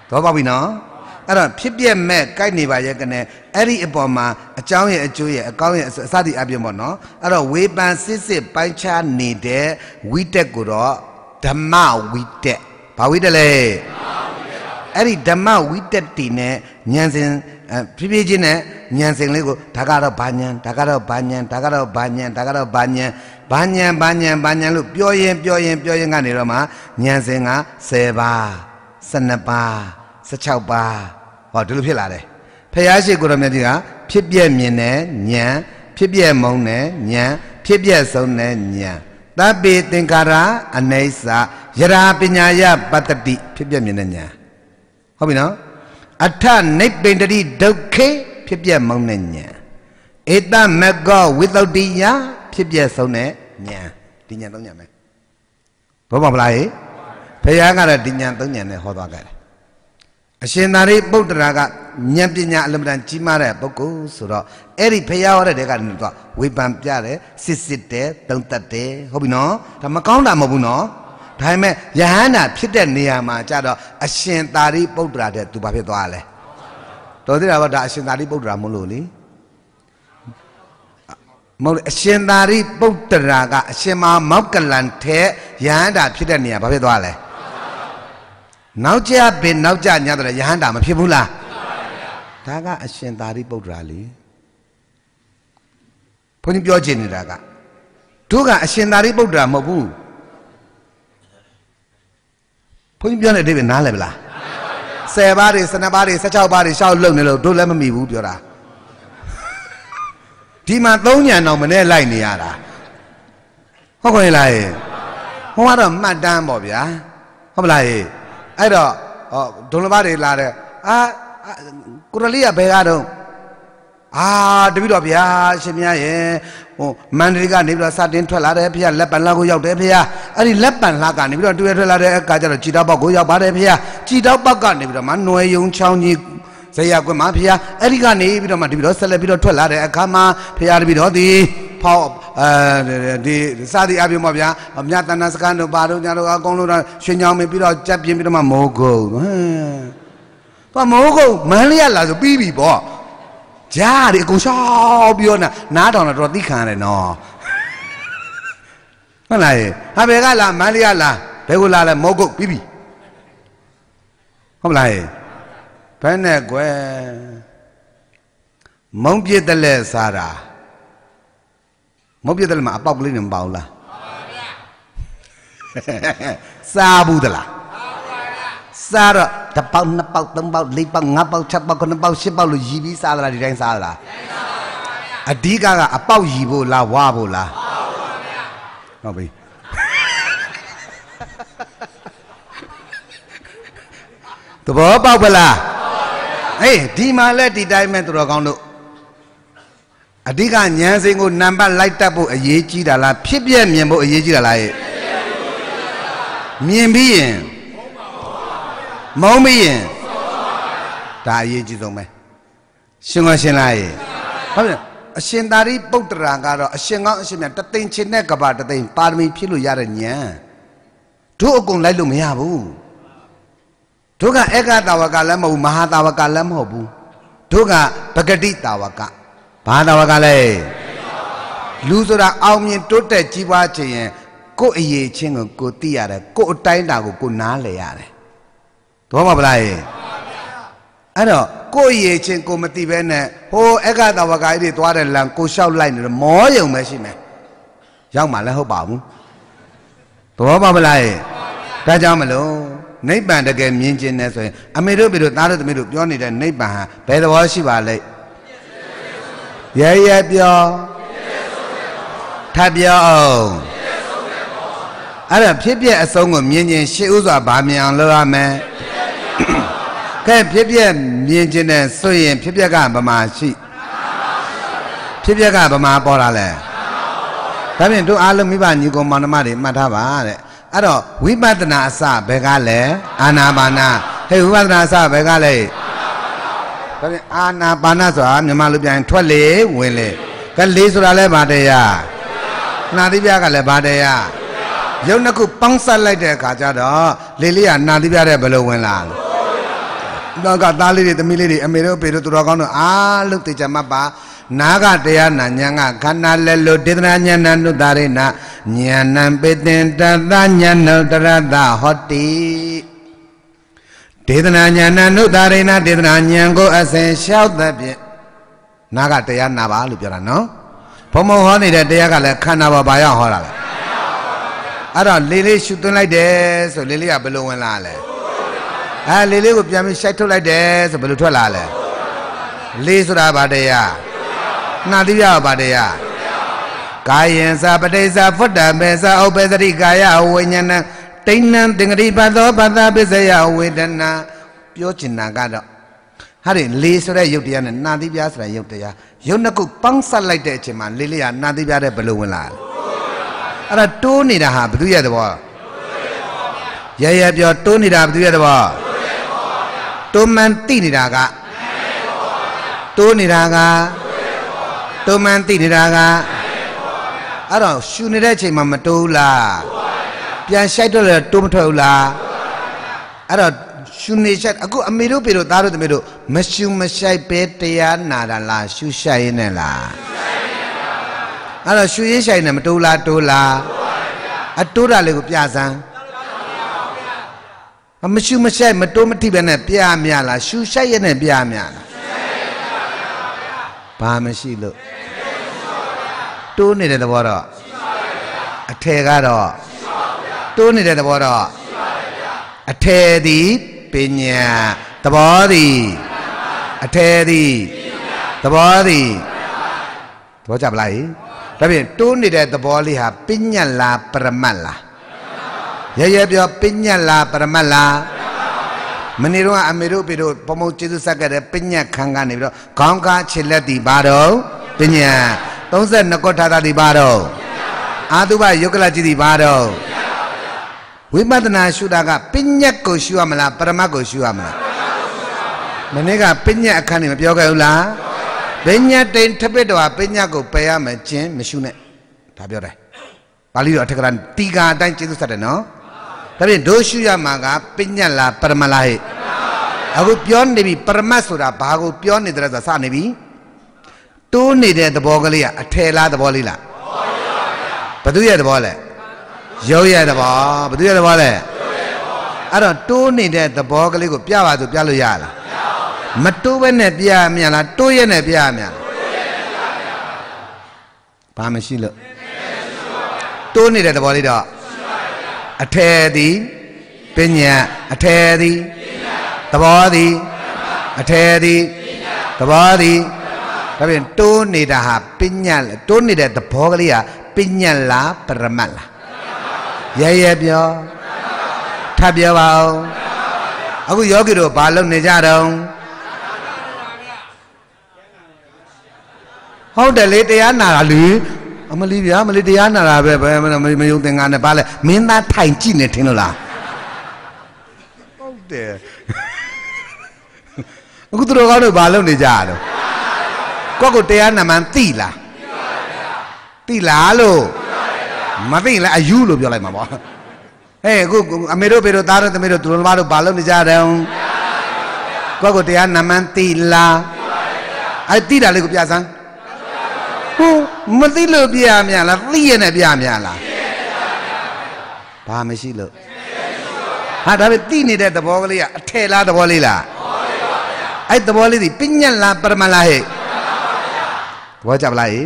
တော့ပေါ့ပြီနော်အဲ့တော့ဖြစ်ပြက်မဲ့ကြိုက်နေပါရဲ့ကနဲ့အဲ့ဒီအပေါ်မှာအကြောင်းရဲ့အကျိုးရဲ့အကောင်းရဲ့အစသည့်အပြင်ပေါ့နော်အဲ့တော့ဝေပန်စစ်စစ်ပိုင်းခြားနေတဲ့ဝိတက်ကိုတော့ဓမ္မဝိတက်ဘာဝိတက်လဲဓမ္မအဲ့ဒီဓမ္မဝိတ္တတိနဲ့ဉာဏ်စဉ်ဖြည်းဖြည်းချင်းနဲ့ဉာဏ်စဉ်လေးကိုဒါကတော့ဘာဉာဏ်ဒါကတော့ဘာဉာဏ်ဒါကတော့ဘာဉာဏ်ဒါကတော့ဘာဉာဏ်ဘာဉာဏ်ဘာဉာဏ်ဘာဉာဏ်လို့ပြောရင်ပြောရင်ပြောရင်ကနေတော့မှဉာဏ်စဉ်က10ပါး12ပါး16ပါးဟောဒီလိုဖြစ်လာတယ်ဖះရှိကိုရမြတ်ကြီးကဖြစ်ပြက်မြင်တဲ့ဉာဏ်ဖြစ်ပြက်မုံတဲ့ဉာဏ်ဖြစ်ပြက်ဆုံးတဲ့ဉာဏ်တပ်ပေသင်္ခါရအနိစ္စယရာပညာယပတ္တိဖြစ်ပြက်မြင်တဲ့ဉာဏ်ဟုတ်ပြီနော်အထနိဗ္ဗိန္ဒတိဒုက္ခေဖြစ်ပြမုံတဲ့ဉာဏ်ဧတမကောဝိသုဒ္ဓိယဖြစ်ပြဆုံးတဲ့ဉာဏ်ဒီဉာဏ်သုံးဉာဏ်ပဲဘောမပလားဟေ့ဘုရားကတော့ဒီဉာဏ်သုံးဉာဏ်နဲ့ဟောသွားကြတယ်အရှင်သာရိပုတ္တရာကဉာဏ်ပညာအလမတန်ကြီးမားတဲ့ပုဂ္ဂိုလ်ဆိုတော့အဲ့ဒီဘုရားဟောတဲ့တဲကနေတော့ဝေဖန်ပြတယ်စစ်စစ်တယ်သုံးသက်တယ်ဟုတ်ပြီနော်ဒါမကောင်းတာမဟုတ်ဘူးနော်ဒါပေမဲ့ယဟန္တာ ဖြစ်တဲ့နေရာမှာကြတော့အရှင်သာရိပုတ္တရာတဲ့သူဘာဖြစ်သွားလဲတော်သေးတာပါဒါအရှင်သာရိပုတ္တရာမဟုတ်လို့လေမဟုတ်အရှင်သာရိပုတ္တရာကအရှင်မမောက္ကလန်ထဲယဟန္တာဖြစ်တဲ့နေရာဘာဖြစ်သွားလဲနောက်ကြပင်နောက်ကြညတော့ယဟန္တာမဖြစ်ဘူးလားဒါကအရှင်သာရိပုတ္တရာလေဘုန်းကြီးပြောချင်နေတာကတို့ကအရှင်သာရိပုတ္တရာမဟုတ်ဘူးဘုန်းကြီးပြောတဲ့အတိပ္ပယ်နားလည်ပလားဆယ်ပါးတွေ12ပါးတွေ16ပါးတွေရှောက်လုံနေလို့တို့လည်းမမိဘူးပြောတာဒီမှာ3ညံအောင်မနဲ့လိုက်နေရတာဟုတ်ခွင့်လားရေဟောကတော့မှတ်တမ်းပေါ့ဗျာဟုတ်မလားရေအဲ့တော့ဒုံလဘတွေလာတဲ့အာကိုရလေးကဘယ်ကတော့အာတပည့်တော်ဗျာရှင်မြတ်ရဲ့ဟိုမန္တလေးကနေပြီးတော့စတင်ထွက်လာတယ်ဖေဟာလက်ပံလှကိုရောက်တယ်ဖေဟာအဲ့ဒီလက်ပံလှကနေပြီးတော့တွေ့ရထွက်လာတဲ့အခါကျတော့ကြည်တောက်ပေါက်ကိုရောက်ပါတယ်ဖေဟာကြည်တောက်ပေါက်ကနေပြီးတော့မှနွယ်ယုံချောင်းကြီးဇေယကွန်းမှာဖေဟာအဲ့ဒီကနေပြီးတော့မှတပည့်တော်ဆက်လက်ပြီးတော့ထွက်လာတဲ့အခါမှာဖေဟာတပည့်တော်ဒီဖောက်အဲဒီစသည်အပြင်ပေါ့ဗျာမြတ်တဏ္ဍစကန်တို့ပါတို့ညာတို့အကုန်လုံးတော့ရွှေညောင်းပြီးပြီးတော့ကြက်ပြင်းပြီးတော့မှမိုးကုတ်ဟမ်သူကမိုးကုတ်မန်းလေးရလာဆိုပြီးပြီပေါ့ကြားတယ်အကုန်ရှောက်ပြောနေနားထောင်တော့တော်သိခံရတယ်နော်ဟုတ်လားဟာဘယ်ကလာမန္တလေးကလာဘယ်ကိုလာလဲမောကုတ်ပြီးပြီဟုတ်လားဘယ်နဲ့ကွယ်မုံပြစ်တယ်လဲစားတာမုံပြစ်တယ်မှာအပေါက်ကလေးတွေမပါဘူးလားပါပါဗျာစားဘူးသလားစားတော့တစ်ပေါက်နှစ်ပေါက်သုံးပေါက်လေးပေါက်ငါးပေါက်ခြောက်ပေါက်ခုနှစ်ပေါက်ရှစ်ပေါက်လို့ရည်ပြီးစားသလားဒီတိုင်းစားသလားအဓိကကအပေါက်ရည်ဖို့လားဝါဖို့လားဟုတ်ပြီသဘောပေါက်ပလားအေးဒီမှာလဲဒီတိုင်းပဲသူတော်ကောင်းတို့အဓိကဉာဏ်စဉ်ကိုနံပါတ်လိုက်တတ်ဖို့အရေးကြီးတာလားဖြစ်ပြမြင်ဖို့အရေးကြီးတာလားရဲ့မြင်ပြီးရင်မုံပြီးရင်ဒါအရေးကြီးဆုံးပဲရှင်ကရှင်လားရေဟုတ်ပြီအရှင်သာရိပုတ္တရာကတော့အရှင်ကောင်းအရှင်မြတ်တသိမ့်ချင်းတဲ့ကဘာတသိမ့်ပါရမီဖြည့်လို့ရတဲ့ဉာဏ်တို့အကုန်လိုက်လို့မရဘူးတို့ကဧကတာဝကလည်းမဟုတ်မဟာတာဝကလည်းမဟုတ်ဘူးတို့ကပဂတိတာဝကဘာတာဝကလဲလူဆိုတာအောင်မြင်တိုးတက်ကြီးပွားခြင်းရင် ကိုယ့်အရေးချင်းကိုကိုသိရတယ်ကိုယ့်အတိုင်းတာကိုကိုနားလည်ရတယ်သဘောမပလားရေအဲ့တော့ကိုယ့်ရေချင်းကိုမသိဘဲနဲ့ဟိုအက္ခတဝကကြီးတွေသွားတဲ့လမ်းကိုလျှောက်လိုက်နေတော့မောယုံပဲရှိမယ်ရောက်မှလည်းဟုတ်ပါဘူးသဘောပါမလားရေဒါကြောင့်မလို့နိဗ္ဗာန်တကယ်မြင်ကျင်တယ်ဆိုရင်အမေတို့ပေတို့သားတို့သမီးတို့ပြောနေတဲ့နိဗ္ဗာန်ဟာဘယ်သဘောရှိပါလဲရဲရဲပြောထပ်ပြောအောင်အဲ့ဒါဖြစ်ပြအဆုံးကိုမြင်ကျင်ရှေ့ဥစွာဗာမြင်အောင်လုပ်ရမယ်ဖက်ဖြစ်ဖြစ်မြင်ခြင်းနဲ့ဆိုရင်ဖြစ်ဖြစ်ကဗမာရှိဖြစ်ဖြစ်ကဗမာပေါ်လာလဲဒါဖြင့်တို့အားလုံးမိဘညီကောင်မောင်နှမတွေမှတ်ထားပါတဲ့အဲ့တော့ဝိပဿနာအစဘယ်ကလဲအာနာပါနာဟဲ့ဝိပဿနာအစဘယ်ကလဲဒါဖြင့်အာနာပါနာဆိုတာမြန်မာလူပြန်ထွက်လေဝင်လေကလေးဆိုတာလဲဗာတရားနာတိပြကလည်းဗာတရားရုပ်နှစ်ခုပေါင်းဆက်လိုက်တဲ့အခါကျတော့လေလေးကနာတိပြတဲ့ဘယ်လိုဝင်လာလဲနောက်ကသားလေးတွေသမီးလေးတွေအမေတို့အဖေတို့သူတော်ကောင်းတို့အားလုံးတေချာမှတ်ပါနာကတရားနာညာကခန္ဓာလည်းလို့ဒေသနာညာနာနုတာရိနာညာဏပေတင်တသညာနုတရတဟောတိဒေသနာညာနာနုတာရိနာဒေသနာညာကို အစဉ်လျှောက်သဖြင့်နာကတရားနာပါလို့ပြောတာနော်ဘုံဘုံဟောနေတဲ့တရားကလည်းခန္ဓာပါဘာရောက်ဟောတာလဲအဲ့တော့လေးလေးရှုသွင်းလိုက်တယ်ဆိုလေးလေးကဘယ်လိုဝင်လာလဲအဲလေလေးကိုပြန်ပြီးရှိုက်ထုတ်လိုက်တယ်ဆိုဘယ်လိုထွက်လာလဲလေဆိုတာဗာတရားနာတိယဗာတရားကာယံသာပတိစ္ဆာဖွတ္တမေသာဥပ္ပသတိကာယဝိညာဏတိဏံတင်္ဂရိပသောပသပစ္စယဝေဒနာပြောချင်တာကတော့ဟာဒီလေဆိုတဲ့ယုတ်တရားနဲ့နာသီးပြားဆိုတဲ့ယုတ်တရားယုတ်နှစ်ခုပေါင်းစပ်လိုက်တဲ့အချိန်မှာလေလေးကနာသီးပြားတဲ့ဘယ်လိုဝင်လာလဲအဲ့ဒါတိုးနေတာဟာဘသူရဲ့သဘောရရပြောတိုးနေတာဘသူရဲ့သဘောတိုးမှန်သိနေတာကတိုးနေတာကတိုးမှန်သိနေတာကအဲ့တော့ရှူနေတဲ့အချိန်မှာမတိုးလားပြန်ရှိုက်တော့လည်းတိုးမထွက်ဘူးလားအဲ့တော့ရှူနေရှိုက်အခုအမေတို့ပေတို့သားတို့သမီးတို့မရှူမရှိုက်ပဲတရားနာတာလားရှူရှိုက်ရင်းနဲ့လားအဲ့တော့ရှူရင်းရှိုက်နေမတိုးလားတိုးလားအတိုးတာလေးကိုပြစမ်းမရှူမဆိုင်မတိုးမထိပဲနဲ့ပြရမြလားရှူဆိုင်ရနဲ့ပြရမြလားဘာမရှိလို့တိုးနေတဲ့သဘောတော့အထယ်ကတော့တိုးနေတဲ့သဘောတော့အထယ်သည်ပညာသဘောသည်အထယ်သည်သဘောသည်သဘောကြပလားဒါဖြင့်တိုးနေတဲ့သဘောလေးဟာပညာလားပရမတ်လားရရပြောပညာလားပရမတ်လားမနေ့တော့အမေတို့ပေတို့ပုံပုံကျေးဇူးဆက်ခဲ့တဲ့ပညာခံကနေပြီးတော့ခေါင်းကားခြေလက်တီပါတော့ပညာ32ကောထာတာတီပါတော့အာတုဘယုတ်ကလကြီးတီပါတော့ဝိပဿနာရှုတာကပညာကိုရှုရမလားပရမတ်ကိုရှုရမလားမနေ့ကပညာအခန်းနေမပြောခဲ့ဘူးလားပညာတိန်ထပစ်တော်ဟာပညာကိုပယ်ရမယ်ခြင်းမရှုနဲ့ဒါပြောတယ်ပါဠိတော်အထက်ကတိကာအတိုင်းကျေးဇူးဆက်တယ်နော်ဒါဖြင့်ဒို့ရှုရမှာကပညတ်လားပရမလားဟဲ့အခုပြောနေပြီပရမတ်ဆိုတာဘာကိုပြောနေတယ်ဆိုတာစနေပြီတိုးနေတဲ့သဘောကလေးကအထယ်လားသဘောလေးလားဘသူရဲ့သဘောလဲရုပ်ရဲ့သဘောဘသူရဲ့သဘောလဲအဲ့တော့တိုးနေတဲ့သဘောကလေးကိုပြပါဆိုပြလို့ရလားမတိုးဘဲနဲ့ပြရမြလားတိုးရဲ့နဲ့ပြရမြလားဘာမရှိလို့တိုးနေတဲ့သဘောလေးတော့အထေသည်ပညာအထေသည်သဘောသည်အထေသည်သဘောသည်ဒါပြင်တိုးနေတာဟာပညာတိုးနေတဲ့သဘောကလေးဟာပညာလားပရမတ်လားရဲရဲပြောထပ်ပြောပါဦးအခုယောဂီတို့ဘာလုပ်နေကြတော့ဟုတ်တယ်လေတရားနာတာလေအမလီဗျာမလီတရားနာတာပဲဘယ်မယုံသင်္ကန်းနဲ့ပါလဲမင်းသားထိုင်ကြည့်နေထင်လို့လားဟုတ်တယ်အခုသူတို့ကောင်းတို့ဘာလုပ်နေကြရလဲကိုယ့်ကိုတရားနာမှန်သိလားသိပါဗျာသိလားလို့မသိလားအယူလို့ပြောလိုက်မှာပေါ့ဟဲ့အခုအမေတို့ပေတို့သားတို့သမီးတို့သူတို့ဘာတို့ဘာလုပ်နေကြတယ်ကိုယ့်ကိုတရားနာမှန်သိလားသိပါဗျာအဲ့သိတာလေးကိုပြစမ်းဟိုမသိလို့ပြရမလားသိရနဲ့ပြရမလားဘာမရှိလို့ဟာဒါပဲသိနေတဲ့သဘောကလေးကအထဲလားသဘောလေးလားအဲ့သဘောလေးဒီပညာလားပရမလားဟဲ့သဘောကြပါလားဟဲ့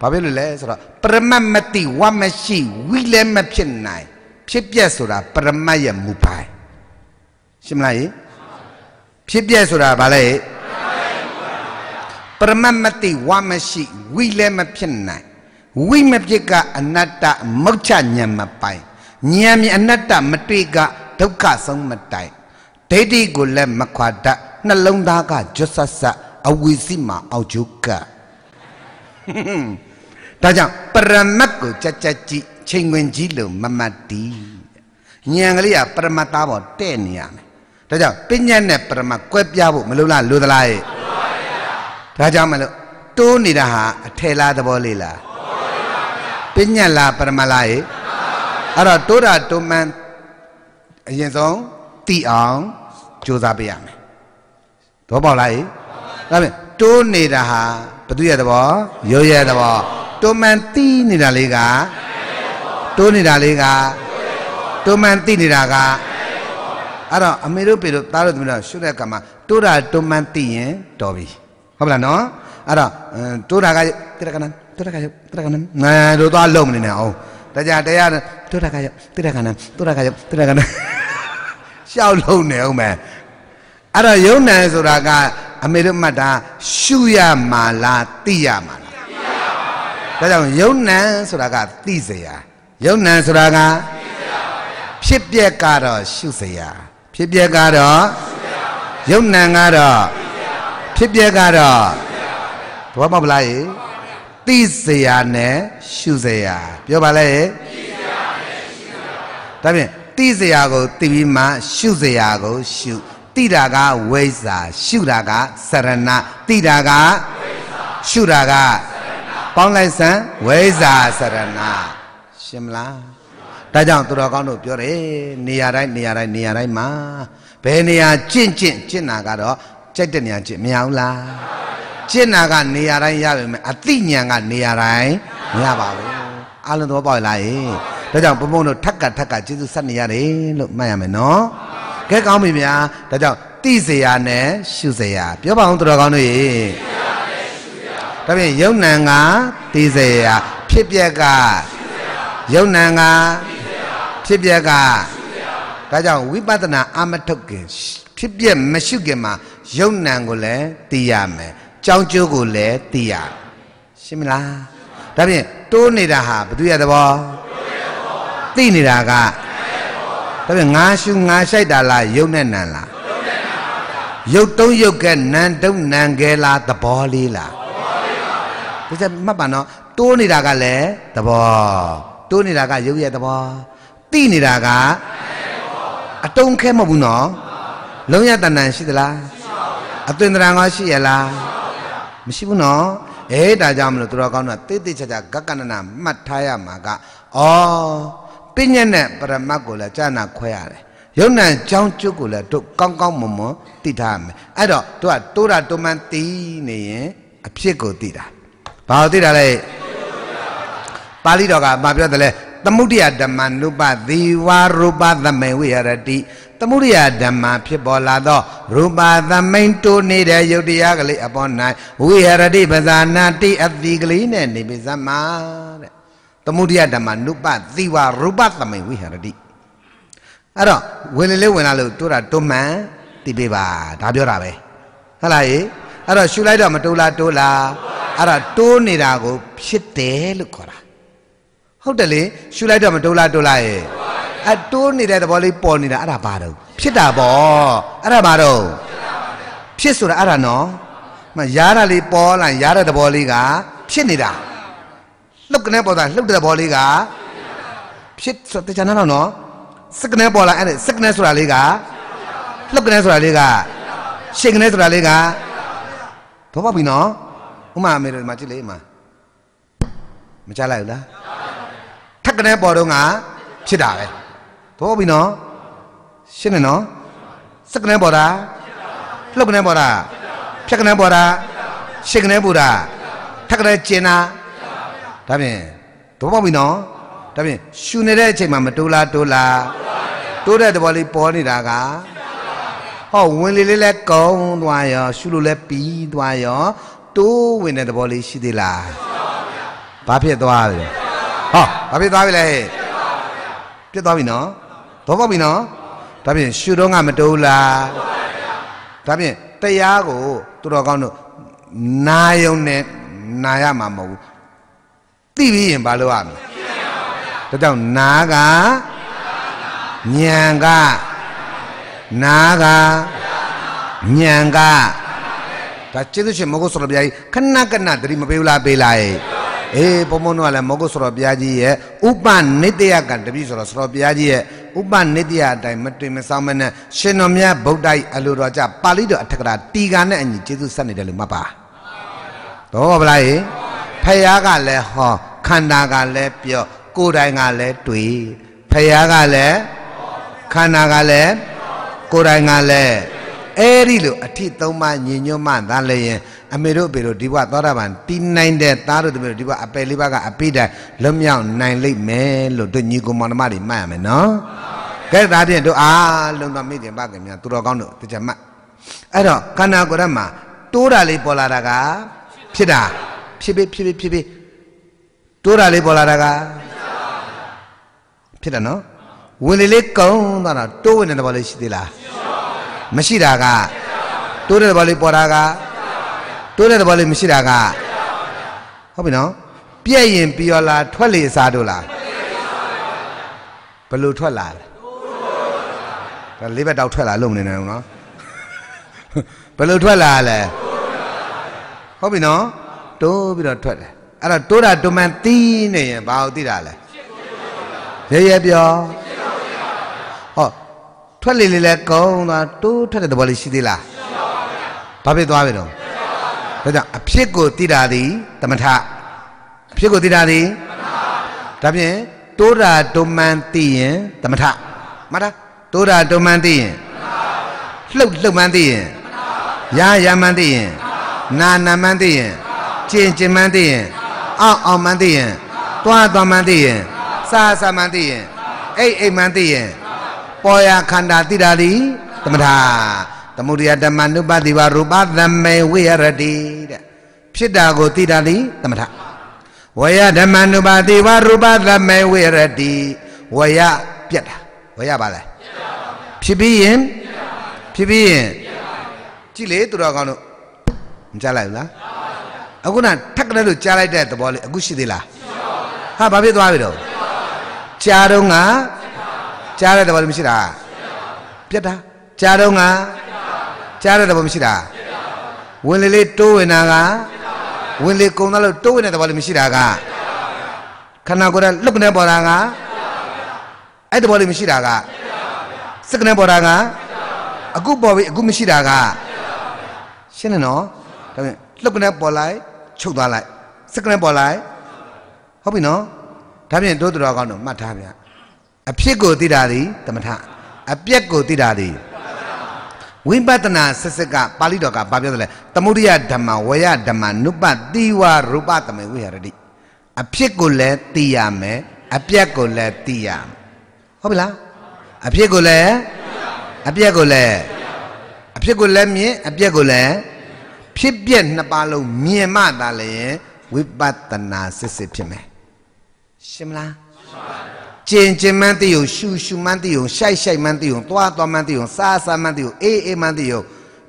ဘာဖြစ်လို့လဲဆိုတော့ပရမတ်မတိဝမရှိဝီလည်းမဖြစ်နိုင် ဖြစ်ပျက်ဆိုတာပရမတ်ရဲ့မူပိုင်းရှင်းမလားဟဲ့ဖြစ်ပျက်ဆိုတာဘာလဲဟဲ့ပရမတ်မတိဝါမရှိဝိလည်းမဖြစ်နိုင်ဝိမဖြစ်ကအနတ္တမုတ်ချဉာဏ်မပိုင်ဉာဏ်မြအနတ္တမတွေ့ကဒုက္ခဆုံးမတိုင်ဒိဋ္ဌိကိုလည်းမခွာတတ်နှလုံးသားကကျွတ်ဆတ်ဆတ်အဝိစီမှာအောက်ကျုကဒါကြောင့်ပရမတ်ကိုကြက်ကြက်ကြည့်ချိန်ဝင်ကြီးလို့မမတ်တည်ဉာဏ်ကလေးကပရမတ်သားပေါ်တဲ့နေရမယ်ဒါကြောင့်ပညာနဲ့ပရမတ်ကွဲပြားဖို့မလိုလားလိုသလားရဲ့ဒါကြောင့်မလို့တိုးနေတာဟာအထယ်လားသဘောလေးလားပညာလားပရမလားရေအဲ့တော့တိုးတာတိုးမှန်အရင်ဆုံးတိအောင်ကြိုးစားပေးရမယ်သဘောပေါက်လားရေဒါပြန်တိုးနေတာဟာဘသူရဲ့သဘောရုပ်ရဲ့သဘောတိုးမှန်တိနေတာလေးကတိုးနေတာလေးကတိုးမှန်တိနေတာကအဲ့တော့အမေတို့ပေတို့သားတို့သမီးတို့ရှုတဲ့ကံမှာတိုးတာတိုးမှန်တိရင်တော်ပြီဟုတ်ပါလားနော်အဲ့တော့တိုးတာကတိရကဏတိုးတာကတိရကဏနာတို့သွားလုံးနေနေအောင်တကြတရားတိုးတာကတိရကဏတိုးတာကတိရကဏရှောက်လုံးနေအောင်မယ်အဲ့တော့ယုံနယ်ဆိုတာကအမေတို့မှတ်တာ ရှုရမှာလားသိရမှာလားသိရပါဘူးဒါကြောင့်ယုံနယ်ဆိုတာကသိစရာယုံနယ်ဆိုတာကသိစရာပါဗျာဖြစ်ပျက်ကတော့ရှုစရာဖြစ်ပျက်ကတော့ရှုစရာပါဗျာယုံနယ်ကတော့ဖြစ်ပျက်ကတော့သဘောပေါက်ပလားယေသိစရာနဲ့ရှုစရာပြောပါလေယေဒါဖြင့်သိစရာကိုသိပြီးမှရှုစရာကိုရှုသိတာကဝိဇ္ဇာရှုတာကစရဏသိတာကဝိဇ္ဇာရှုတာကစရဏပေါင်းလိုက်စမ်းဝိဇ္ဇာစရဏရှင်းမလားဒါကြောင့်သူတော်ကောင်းတို့ပြောတယ်နေရာတိုင်းနေရာတိုင်းနေရာတိုင်းမှာဘယ်နေရာကျင့်ကျင့်ကျင့်တာကတော့ကြိုက်တဲ့နေရာကြည့်မရဘူးလားကျင့်တာကနေရာတိုင်းရပါမယ်အသိဉာဏ်ကနေရာတိုင်းမရပါဘူးအားလုံးသဘောပေါက်လားဟေ့ဒါကြောင့်ဘုံဘုံတို့ထက်ကထက်ကကျေးဇူးဆက်နေရတယ်လို့မှတ်ရမယ်နော်ကဲကောင်းပြီဗျာဒါကြောင့်တိစရာနဲ့ရှုစရာပြောပါအောင်တော်ကောင်းတို့ရေဒါပြင်ယုံနံကတိစရာဖြစ်ပျက်ကယုံနံကဖြစ်ပျက်ကဒါကြောင့်ဝိပဿနာအမထုတ်ခင်ဖြစ်ပျက်မရှုခင်မှာယုတ်နံကိုလည်းသိရမယ်ကြောင်းကျိုးကိုလည်းသိရရှင်းမလားဒါဖြင့်တိုးနေတာဟာဘသူရဲ့သဘောသိနေတာကဒါဖြင့်ငါရှုငါဆိုင်တာလားယုတ်နဲ့နံလားယုတ်တုံးယုတ်ကဲနံတုံးနံကဲလားသဘောလေးလားသဘောလေးပါဗျာဒါကြမှတ်ပါနော်တိုးနေတာကလည်းသဘောတိုးနေတာကယုတ်ရဲ့သဘောသိနေတာကအတုံးခဲမဟုတ်ဘူးနော်လုံးရတဏ္ဍာန်ရှိသလားအသွင်သဏ္ဍာန်ကောရှိရလားမရှိဘူးနော်အဲဒါကြောင့်မလို့သူတော်ကောင်းတို့တိတိကျကျဂက္ကနနာမှတ်ထားရမှာကဩပညာနဲ့ပရမတ်ကိုလည်းကြာနာခွဲရတယ်ယုံ nant ကြောင်းကျုပ်ကိုလည်းတို့ကောင်းကောင်းမွန်မွန်သိထားရမယ်အဲ့တော့တို့ကတိုးတာတုံမှန်သိနေရင် အဖြစ်ကိုသိတာဘာကိုသိတာလဲပါဠိတော်ကဘာပြောတယ်လဲသမုဒ္ဒယဓမ္မနုပသေဝရူပသမေဝိဟရတိသမုဒိယဓမ္မာဖြစ်ပေါ်လာသောရူပါသမိန်တိုးနေတဲ့ယုတ်တရားကလေးအပေါ်၌ဝိဟရတိပဇာနာတိအတိကလေးနဲ့နေပိစမတဲ့သမုဒိယဓမ္မာနုပသီဝရူပသမိန်ဝိဟရတိအဲ့တော့ဝင်လေလေးဝင်လာလို့တိုးတာတွမှန်တိပေးပါဒါပြောတာပဲဟုတ်လားယေအဲ့တော့ရှူလိုက်တော့မတိုးလားတိုးလားအဲ့ဒါတိုးနေတာကို ဖြစ်တယ်လို့ခေါ်တာဟုတ်တယ်လေရှူလိုက်တော့မတိုးလားတိုးလားယေအတိုးနေတဲ့သဘောလေးပေါ်နေတာအဲ့ဒါဘာတော့ဖြစ်တာပေါ့အဲ့ဒါဘာတော့ဖြစ်ဆိုတာအဲ့ဒါနော်မရားတာလေးပေါ်လာရားတဲ့သဘောလေးကဖြစ်နေတာလှုပ်ကနေပေါ်တာလှုပ်တဲ့သဘောလေးကဖြစ်ဆိုတဲ့ကျန်တော့နော်စကနေပေါ်လာအဲ့ဒါစကနေဆိုတာလေးကလှုပ်ကနေဆိုတာလေးကရှင်းကနေဆိုတာလေးကဘောပေါက်ပြီနော်ဥမာမေတို့မှာကြည့်လေဥမာမကြလိုက်ဘူးလားထက်ကနေပေါ်တော့ငါဖြစ်တာပဲဘောပြီနော်ရှင်းနေနော်စက္ကနဲပေါ်တာလှုပ်ကနဲပေါ်တာဖြက်ကနဲပေါ်တာရှစ်ကနဲပေါ်တာထက်ကနဲကျင်တာဒါဖြင့်ဘောပေါက်ပြီနော်ဒါဖြင့်ရှူနေတဲ့အချိန်မှာမတိုးလားတိုးလားတိုးတဲ့သဘောလေးပေါ်နေတာကဟောဝင်လေလေးလဲကုန်းသွားရော ရှူလို့လဲပြီးသွားရောတိုးဝင်တဲ့သဘောလေးရှိသေးလားဘာဖြစ်သွားလဲဟောဘာဖြစ်သွားပြီလဲပြစ်သွားပြီနော်သောပေါက်ပြီနော်ဒါဖြင့်ရှုတော့ကမတိုးလားဒါဖြင့်တရားကိုသူတော်ကောင်းတို့နာယုံနဲ့နာရမှာမဟုတ်ဘူးသိပြီးရင်ဘာလုပ်ရမလဲဒါကြောင့်နာကဉာဏ်ကနာကဉာဏ်ကဒါကျေးဇူးရှင်မဟုတ်ဆိုတော့ဘုရားကြီးခဏခဏတတိမပေးဘူးလားပေးလားရဲ့အေးဘုံဘုံတို့ကလည်းမဟုတ်ဆိုတော့ဘုရားကြီးရဲ့ဥပနိတယကတတိဆိုတော့ဆိုတော့ဘုရားကြီးရဲ့ဥပနိတ္တယအတိုင်းမတင်မဆောင်မနဲ့ရှင်တော်မြတ်ဗုဒ္ဓ යි အလိုတော်ကြပါဠိတော်အထက်ကရာတီကာနဲ့အညီကျေးဇူးဆက်နေတယ်လို့မှတ်ပါတော့ဗလားဟေဖယားကလည်းဟောခန္ဓာကလည်းပြော့ကိုယ်တိုင်ကလည်းတွေ့ဖယားကလည်းခန္ဓာကလည်းကိုယ်တိုင်ကလည်းအဲဒီလိုအထိသုံးပါညညွတ်မှသာလျင်အမေတို့အပေတို့ဒီဘဝသောတာပန်တည်နိုင်တဲ့သားတို့သမီးတို့ဒီဘဝအပယ်လေးပါးကအပိတိုင်လွတ်မြောက်နိုင်လိမ့်မယ်လို့တို့ညီကောင်မောင်နှမတွေမှတ်ရမယ်နော်ကဲဒါဖြင့်တို့အားလုံးသောမိခင်ပါခင်များသူတော်ကောင်းတို့တကြမှတ်အဲ့တော့ခန္ဓာကိုယ်ရမှာတိုးတာလေးပေါ်လာတာကဖြစ်တာ ဖြစ်ဖြစ်ဖြစ်ဖြစ်ဖြစ်တိုးတာလေးပေါ်လာတာကဖြစ်တာနော်ဝင်လေလေးကုံသွားတာတိုးဝင်တဲ့ဘောလေးရှိသေးလားမရှိပါဘူးမရှိတာကတိုးတဲ့ဘောလေးပေါ်တာကတိုးတဲ့သဘောလေးမရှိတာကဟုတ်ပြီနော်ပြည့်ရင်ပြော်လာထွက်လေအစားတို့လားဘလို့ထွက်လာလဲဒါလေးဘက်တောက်ထွက်လာလို့မနေနိုင်ဘူးနော်ဘလို့ထွက်လာလဲဟုတ်ပြီနော်တိုးပြီးတော့ထွက်တယ်အဲ့တော့တိုးတာတမန်တီးနေရင်ဘာလို့တီးတာလဲရရပြောဟောထွက်လေလေလဲကုန်းသွားတိုးထွက်တဲ့သဘောလေးရှိသေးလားရှိပါဘူးဗျာဘာဖြစ်သွားပြီတော့ဒါကြောင့်အဖြစ်ကိုသိတာသည်တမထအဖြစ်ကိုသိတာသည်တမထဒါဖြင့်တိုးတာဒုမန်သိရင်တမထမှတ်လားတိုးတာဒုမန်သိရင်လှုပ်လှုပ်မှန်းသိရင်ရာရာမှန်းသိရင်နာနာမှန်းသိရင်ကျင်ကျင်မှန်းသိရင်အောင်အောင်မှန်းသိရင်သွားသွားမှန်းသိရင်စာစာမှန်းသိရင်အိတ်အိတ်မှန်းသိရင်ပေါ်ရခန္ဓာသိတာသည်တမထသမုဒယဓမ္မနုပတိဝရူပသမေဝိရတိတဲ့ဖြစ်တာကိုသိတာသည်သမထဝယဓမ္မနုပတိဝရူပသမေဝိရတိဝယပြတ်တာဝယပါလားဖြစ်ပြီးရင်ဖြစ်ပြီးရင်ကြည့်လေသူတော်ကောင်းတို့မကြားလိုက်ဘူးလားအခုနထက်ကလေးတို့ကြားလိုက်တဲ့သဘောလေးအခုရှိသေးလားဟာဘာဖြစ်သွားပြီတော့ကြားတော့ငါကြားတဲ့သဘောလေးမရှိတာပြတ်တာကြားတော့ငါကြားတဲ့သဘောမရှိတာဝင်လေလေးတိုးဝင်တာကဝင်လေကုံသားလို့တိုးဝင်တဲ့သဘောလည်းမရှိတာကခန္ဓာကိုယ်ကလွတ်ကနေပေါ်တာကအဲ့သဘောလည်းမရှိတာကစကနေပေါ်တာကအခုပေါ်ပြီအခုမရှိတာကရှင်းတယ်နော်ဒါပြန်လွတ်ကနေပေါ်လိုက်ချုပ်သွားလိုက်စကနေပေါ်လိုက်ဟုတ်ပြီနော်ဒါပြန်တို့တော်ကောင်းတော့မှတ်ထားဗျအဖြစ်ကိုသိတာဒီသမထအပြက်ကိုသိတာဒီဝိပဿနာစစ်စစ်ကပါဠိတော်ကဘာပြောသလဲသမုဒိယဓမ္မဝေယဓမ္မနုပတိဝရူပသမေဝိဟရတိအဖြစ်ကိုလည်းသိရမယ်အပြက်ကိုလည်းသိရမယ်ဟုတ်ပြီလားအဖြစ်ကိုလည်းအပြက်ကိုလည်းအဖြစ်ကိုလည်းမြင်အပြက်ကိုလည်းဖြစ်ပြက်နှစ်ပါးလုံးမြင်မှသာလျင်ဝိပဿနာစစ်စစ်ဖြစ်မယ်ရှင်းမလားရှင်းပါပြီကျင်ကျင်မှန်းသိုံရှူရှူမှန်းသိုံရှိုက်ရှိုက်မှန်းသိုံသွားသွားမှန်းသိုံစားစားမှန်းသိုံအေးအေးမှန်းသိုံ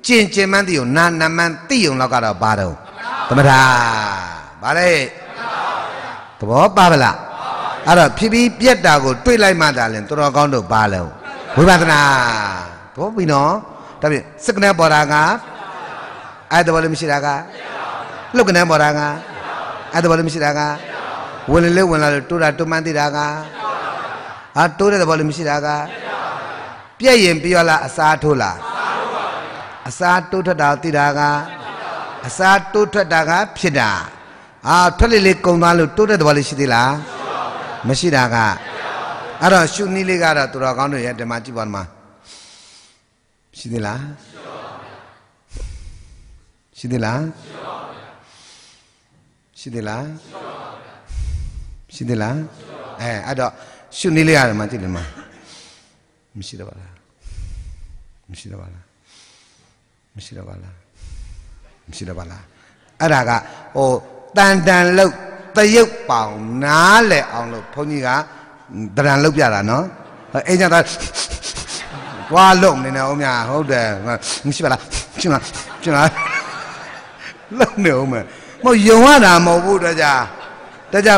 ကျင်ကျင်မှန်းသိုံနာနာမှန်းသိုံလောက်ကတော့ဘာတော့သမထဘာလဲသဘောပါဗလားအဲ့တော့ဖြည်းဖြည်းပြက်တာကိုတွေးလိုက်မှသာလဲတော်တော်ကောင်းတော့ဘာလဲဝိပဿနာသဘောပြီနော်ဒါဖြင့်စက္ကနပေါ်တာကအဲ့တဘောလည်းမရှိတာကလုတ်ကနပေါ်တာကအဲ့တဘောလည်းမရှိတာကဝင်လေဝင်လာလို့တိုးတာတိုးမှန်းသိတာကဟာတိုးတဲ့သဘောလည်းမရှိတာကပြက်ရင်ပြောလားအစားထိုးလားအစားတိုးထွက်တာသိတာကအစားတိုးထွက်တာက ဖြစ်တာ အာထွက်လေလေကုံသွားလို့တိုးတဲ့သဘောလည်းရှိသေးလားမရှိတာကအဲ့တော့ရှုနည်းလေးကတော့သူတော်ကောင်းတွေရဲ့ဓမ္မကြည့်ပါမှာရှိသေးလားရှိသေးလားရှိသေးလားရှိသေးလားအဲအဲ့တော့ရှုနေလိုက်ရတယ်မှကြည့်လေမှမရှိတော့ပါလားမရှိတော့ပါလားမရှိတော့ပါလားမရှိတော့ပါလားအဲ့ဒါကဟိုတန်တန်လောက်တရုပ်ပေါင်နားလဲအောင်လို့ဘုန်းကြီးကတရံလောက်ပြတာနော်အိမ်ကျသားွားလုံနေနေအောင်များဟုတ်တယ်မရှိပါလားရှင်လားရှင်လားလုံနေအောင်မဟုတ်ယုံရတာမဟုတ်ဘူးတော့ကြာတကြဒါ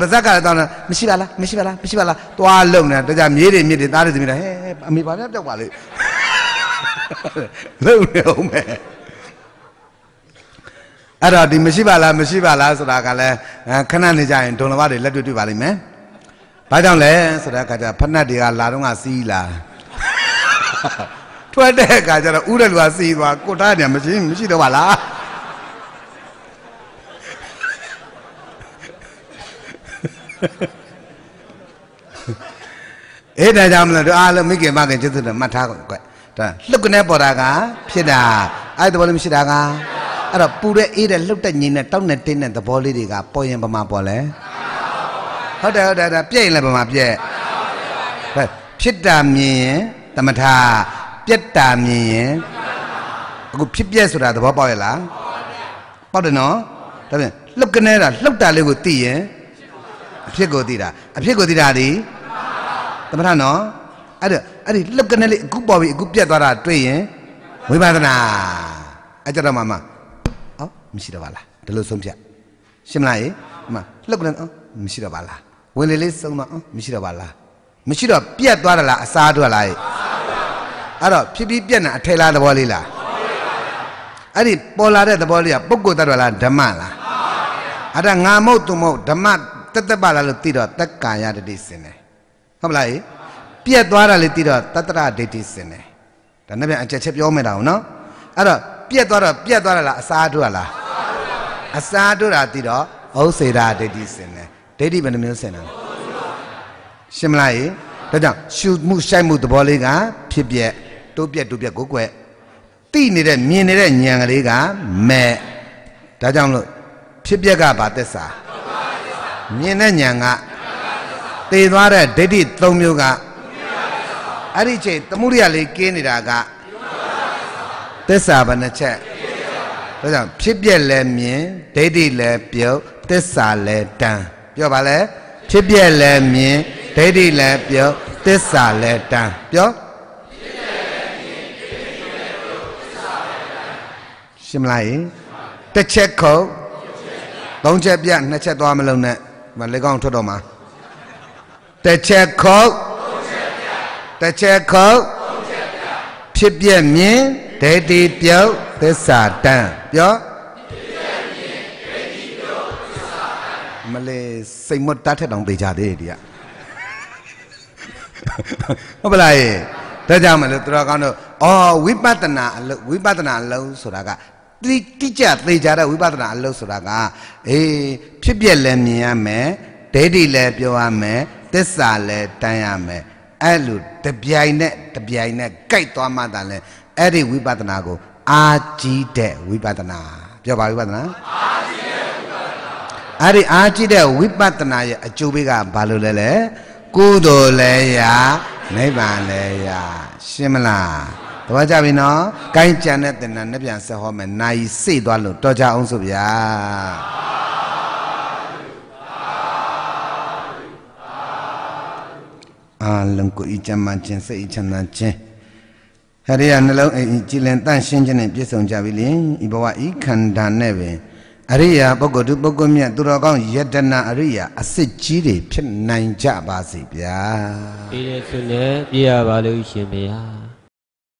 ပါဇက်ကလည်းတောင်းတာမရှိပါလားမရှိပါလားမရှိပါလားသွားလုံနေတကြမြေးတွေမြစ်တွေသားတွေသမီးတွေဟဲ့အမေဘာများတောက်ပါလေလုံနေအောင်မယ်အဲ့တော့ဒီမရှိပါလားမရှိပါလားဆိုတာကလည်းခဏနေကြရင်ဒုံလဘတွေလက်တွေ့တွေ့ပါလိမ့်မယ်ဘာကြောင့်လဲဆိုတဲ့အခါကျဖက်တွေကလာတော့ကစီးလာထွက်တဲ့အခါကျတော့ဥရလူကစီးသွားကိုတားညာမရှိမရှိတော့ပါလားအေးဒါကြောင့်မလို့တို့အားလုံးမိခင်မခင်ကျေးဇူးတော်မှတ်ထားကုန်ကွဒါလှုပ်ကနေပေါ်တာက ဖြစ်တာအဲ့ဒါဘာလို့မရှိတာကအဲ့တော့ပူတဲ့အေးတဲ့လှုပ်တဲ့ငိမ့်တဲ့တောက်နဲ့တင်းတဲ့သဘောလေးတွေကပေါ်ရင်ပမာပေါ်လဲဟုတ်တယ်ဟုတ်တယ်ဒါပြည့်ရင်လည်းပမာပြည့်ဖြစ်တာမြင်ရင်တမထာပြက်တာမြင်ရင်အခုဖြစ်ပြက်ဆိုတာသဘောပေါက်ရလားပေါက်တယ်နော်ဒါပြန်လှုပ်ကနေတာလှုပ်တာလေးကိုသိရင်အဖြစ်ကိုသိတာအဖြစ်ကိုသိတာဒီသမထနော်အဲ့ဒါအဲ့ဒီလှုပ်ကနေလေးအခုပေါ်ပြီအခုပြတ်သွားတာတွေ့ရင်ဝိပဿနာအဲ့ကြတော့မှမအော်မရှိတော့ပါလားဒီလိုဆုံးဖြတ်ရှင်းမလားရေအမလှုပ်ကနေအော်မရှိတော့ပါလားဝင်လေလေးဆုံးတော့အော်မရှိတော့ပါလားမရှိတော့ပြတ်သွားတာလားအစားထွက်လားရေအဲ့တော့ဖြစ်ပြီးပြတ်နေအထယ်လားသဘောလေးလားအဲ့ဒီပေါ်လာတဲ့သဘောလေးကပုဂ္ဂိုလ်တ attva လားဓမ္မလားအဲ့ဒါငါမဟုတ်သူမဟုတ်ဓမ္မတက်တက်ပါလားလို့သိတော့တက္ကာယဒိဋ္ဌိစင်တယ်ဟုတ်မလားပြက်သွားတာလေသိတော့တတ္တရဒိဋ္ဌိစင်တယ်ဒါနဲ့ပြန်အချက်ချက်ပြောမယ်တာဟုတ်နော်အဲ့တော့ပြက်သွားတော့ပြက်သွားတာလားအစားတို့လားအစားတို့တာသိတော့ဩစေတာဒိဋ္ဌိစင်တယ်ဒိဋ္ဌိဘယ်နှမျိုးစင်တာလဲရှင်းမလားဒါကြောင့်ရှုမှုရှိုက်မှုသဘောလေးကဖြစ်ပြက်တိုးပြက်တိုးပြက်ကိုကွယ်သိနေတဲ့မြင်နေတဲ့ဉာဏ်ကလေးကမဲ့ဒါကြောင့်မလို့ဖြစ်ပြက်ကဘာသက်စာမြင်တဲ့ဉာဏ်ကသေသွားတဲ့ဒိဋ္ဌိ၃မျိုးကအဲ့ဒီချိန်သမှုရိယလေးကင်းနေတာကသစ္စာဘယ်နှချက်ဒါကြောင့်ဖြစ်ပြက်လဲမြင်ဒိဋ္ဌိလဲပြုတ်သစ္စာလဲတန်ပြောပါလဲဖြစ်ပြက်လဲမြင်ဒိဋ္ဌိလဲပြုတ်သစ္စာလဲတန်ပြောရှင်းမလားတစ်ချက်ခုံသုံးချက်ပြနှစ်ချက်သွားမလုံးနဲ့မလေးကောင်းထွက်တော့မှာတစ်ချက်ခုတ်တစ်ချက်ခုတ်ဖြစ်ပြက်မြင်ဒေတိပြုတ်သစ္စာတန်ပြောမလေးစိတ်မတတ်ထက်တောင်သေးကြသေးတယ်ဒီကဟုတ်ပလားရေဒါကြောင့်မလို့သူတော်ကောင်းတို့အော်ဝိပဿနာအလုပ်ဝိပဿနာအလုပ်ဆိုတာကတိတိကျသေချာတဲ့ဝိပဿနာအလုပ်ဆိုတာကအေးဖြစ်ပြက်လည်းမြင်ရမယ်ဒိဋ္ဌိလည်းပြောရမယ်သစ္စာလည်းတန်းရမယ်အဲ့လိုတပြိုင်နဲ့တပြိုင်နဲ့ကြိုက်သွားမှသာလဲအဲ့ဒီဝိပဿနာကို အာကြီးတဲ့ဝိပဿနာ ပြောပါဝိပဿနာအာကြီးတဲ့ဝိပဿနာအဲ့ဒီအာကြီးတဲ့ဝိပဿနာရဲ့အကျိုးပေးကဘာလို့လဲလဲကုသိုလ်လည်းရာနိဗ္ဗာန်လည်းရာရှင်းမလားတဘာကြပြီနော်။ကိုင်းကြံတဲ့တင်နန်းနဲ့ပြန်ဆက်ဟောမယ်။နိုင်စိတ်သွားလို့တော်ကြအောင်ဆိုဗျာ။အာလုံကိုဤချမ်းမှခြင်းစိတ်ဤချမ်းသာခြင်းဟရိယနှလုံးအိမ်ကြည်လင်တန့်ရှင်းခြင်းနဲ့ပြည့်စုံကြပြီလင်ဤဘဝဤခန္ဓာနဲ့ပင်အရိယာပုဂ္ဂိုလ်သူပုဂ္ဂိုလ်မြတ်သူတော်ကောင်းယတနာအရိယာအစစ်ကြီးတွေဖြစ်နိုင်ကြပါစေဗျာ။ဒီလေဆုနဲ့ပြရပါလို့ရှင်ဗျာ။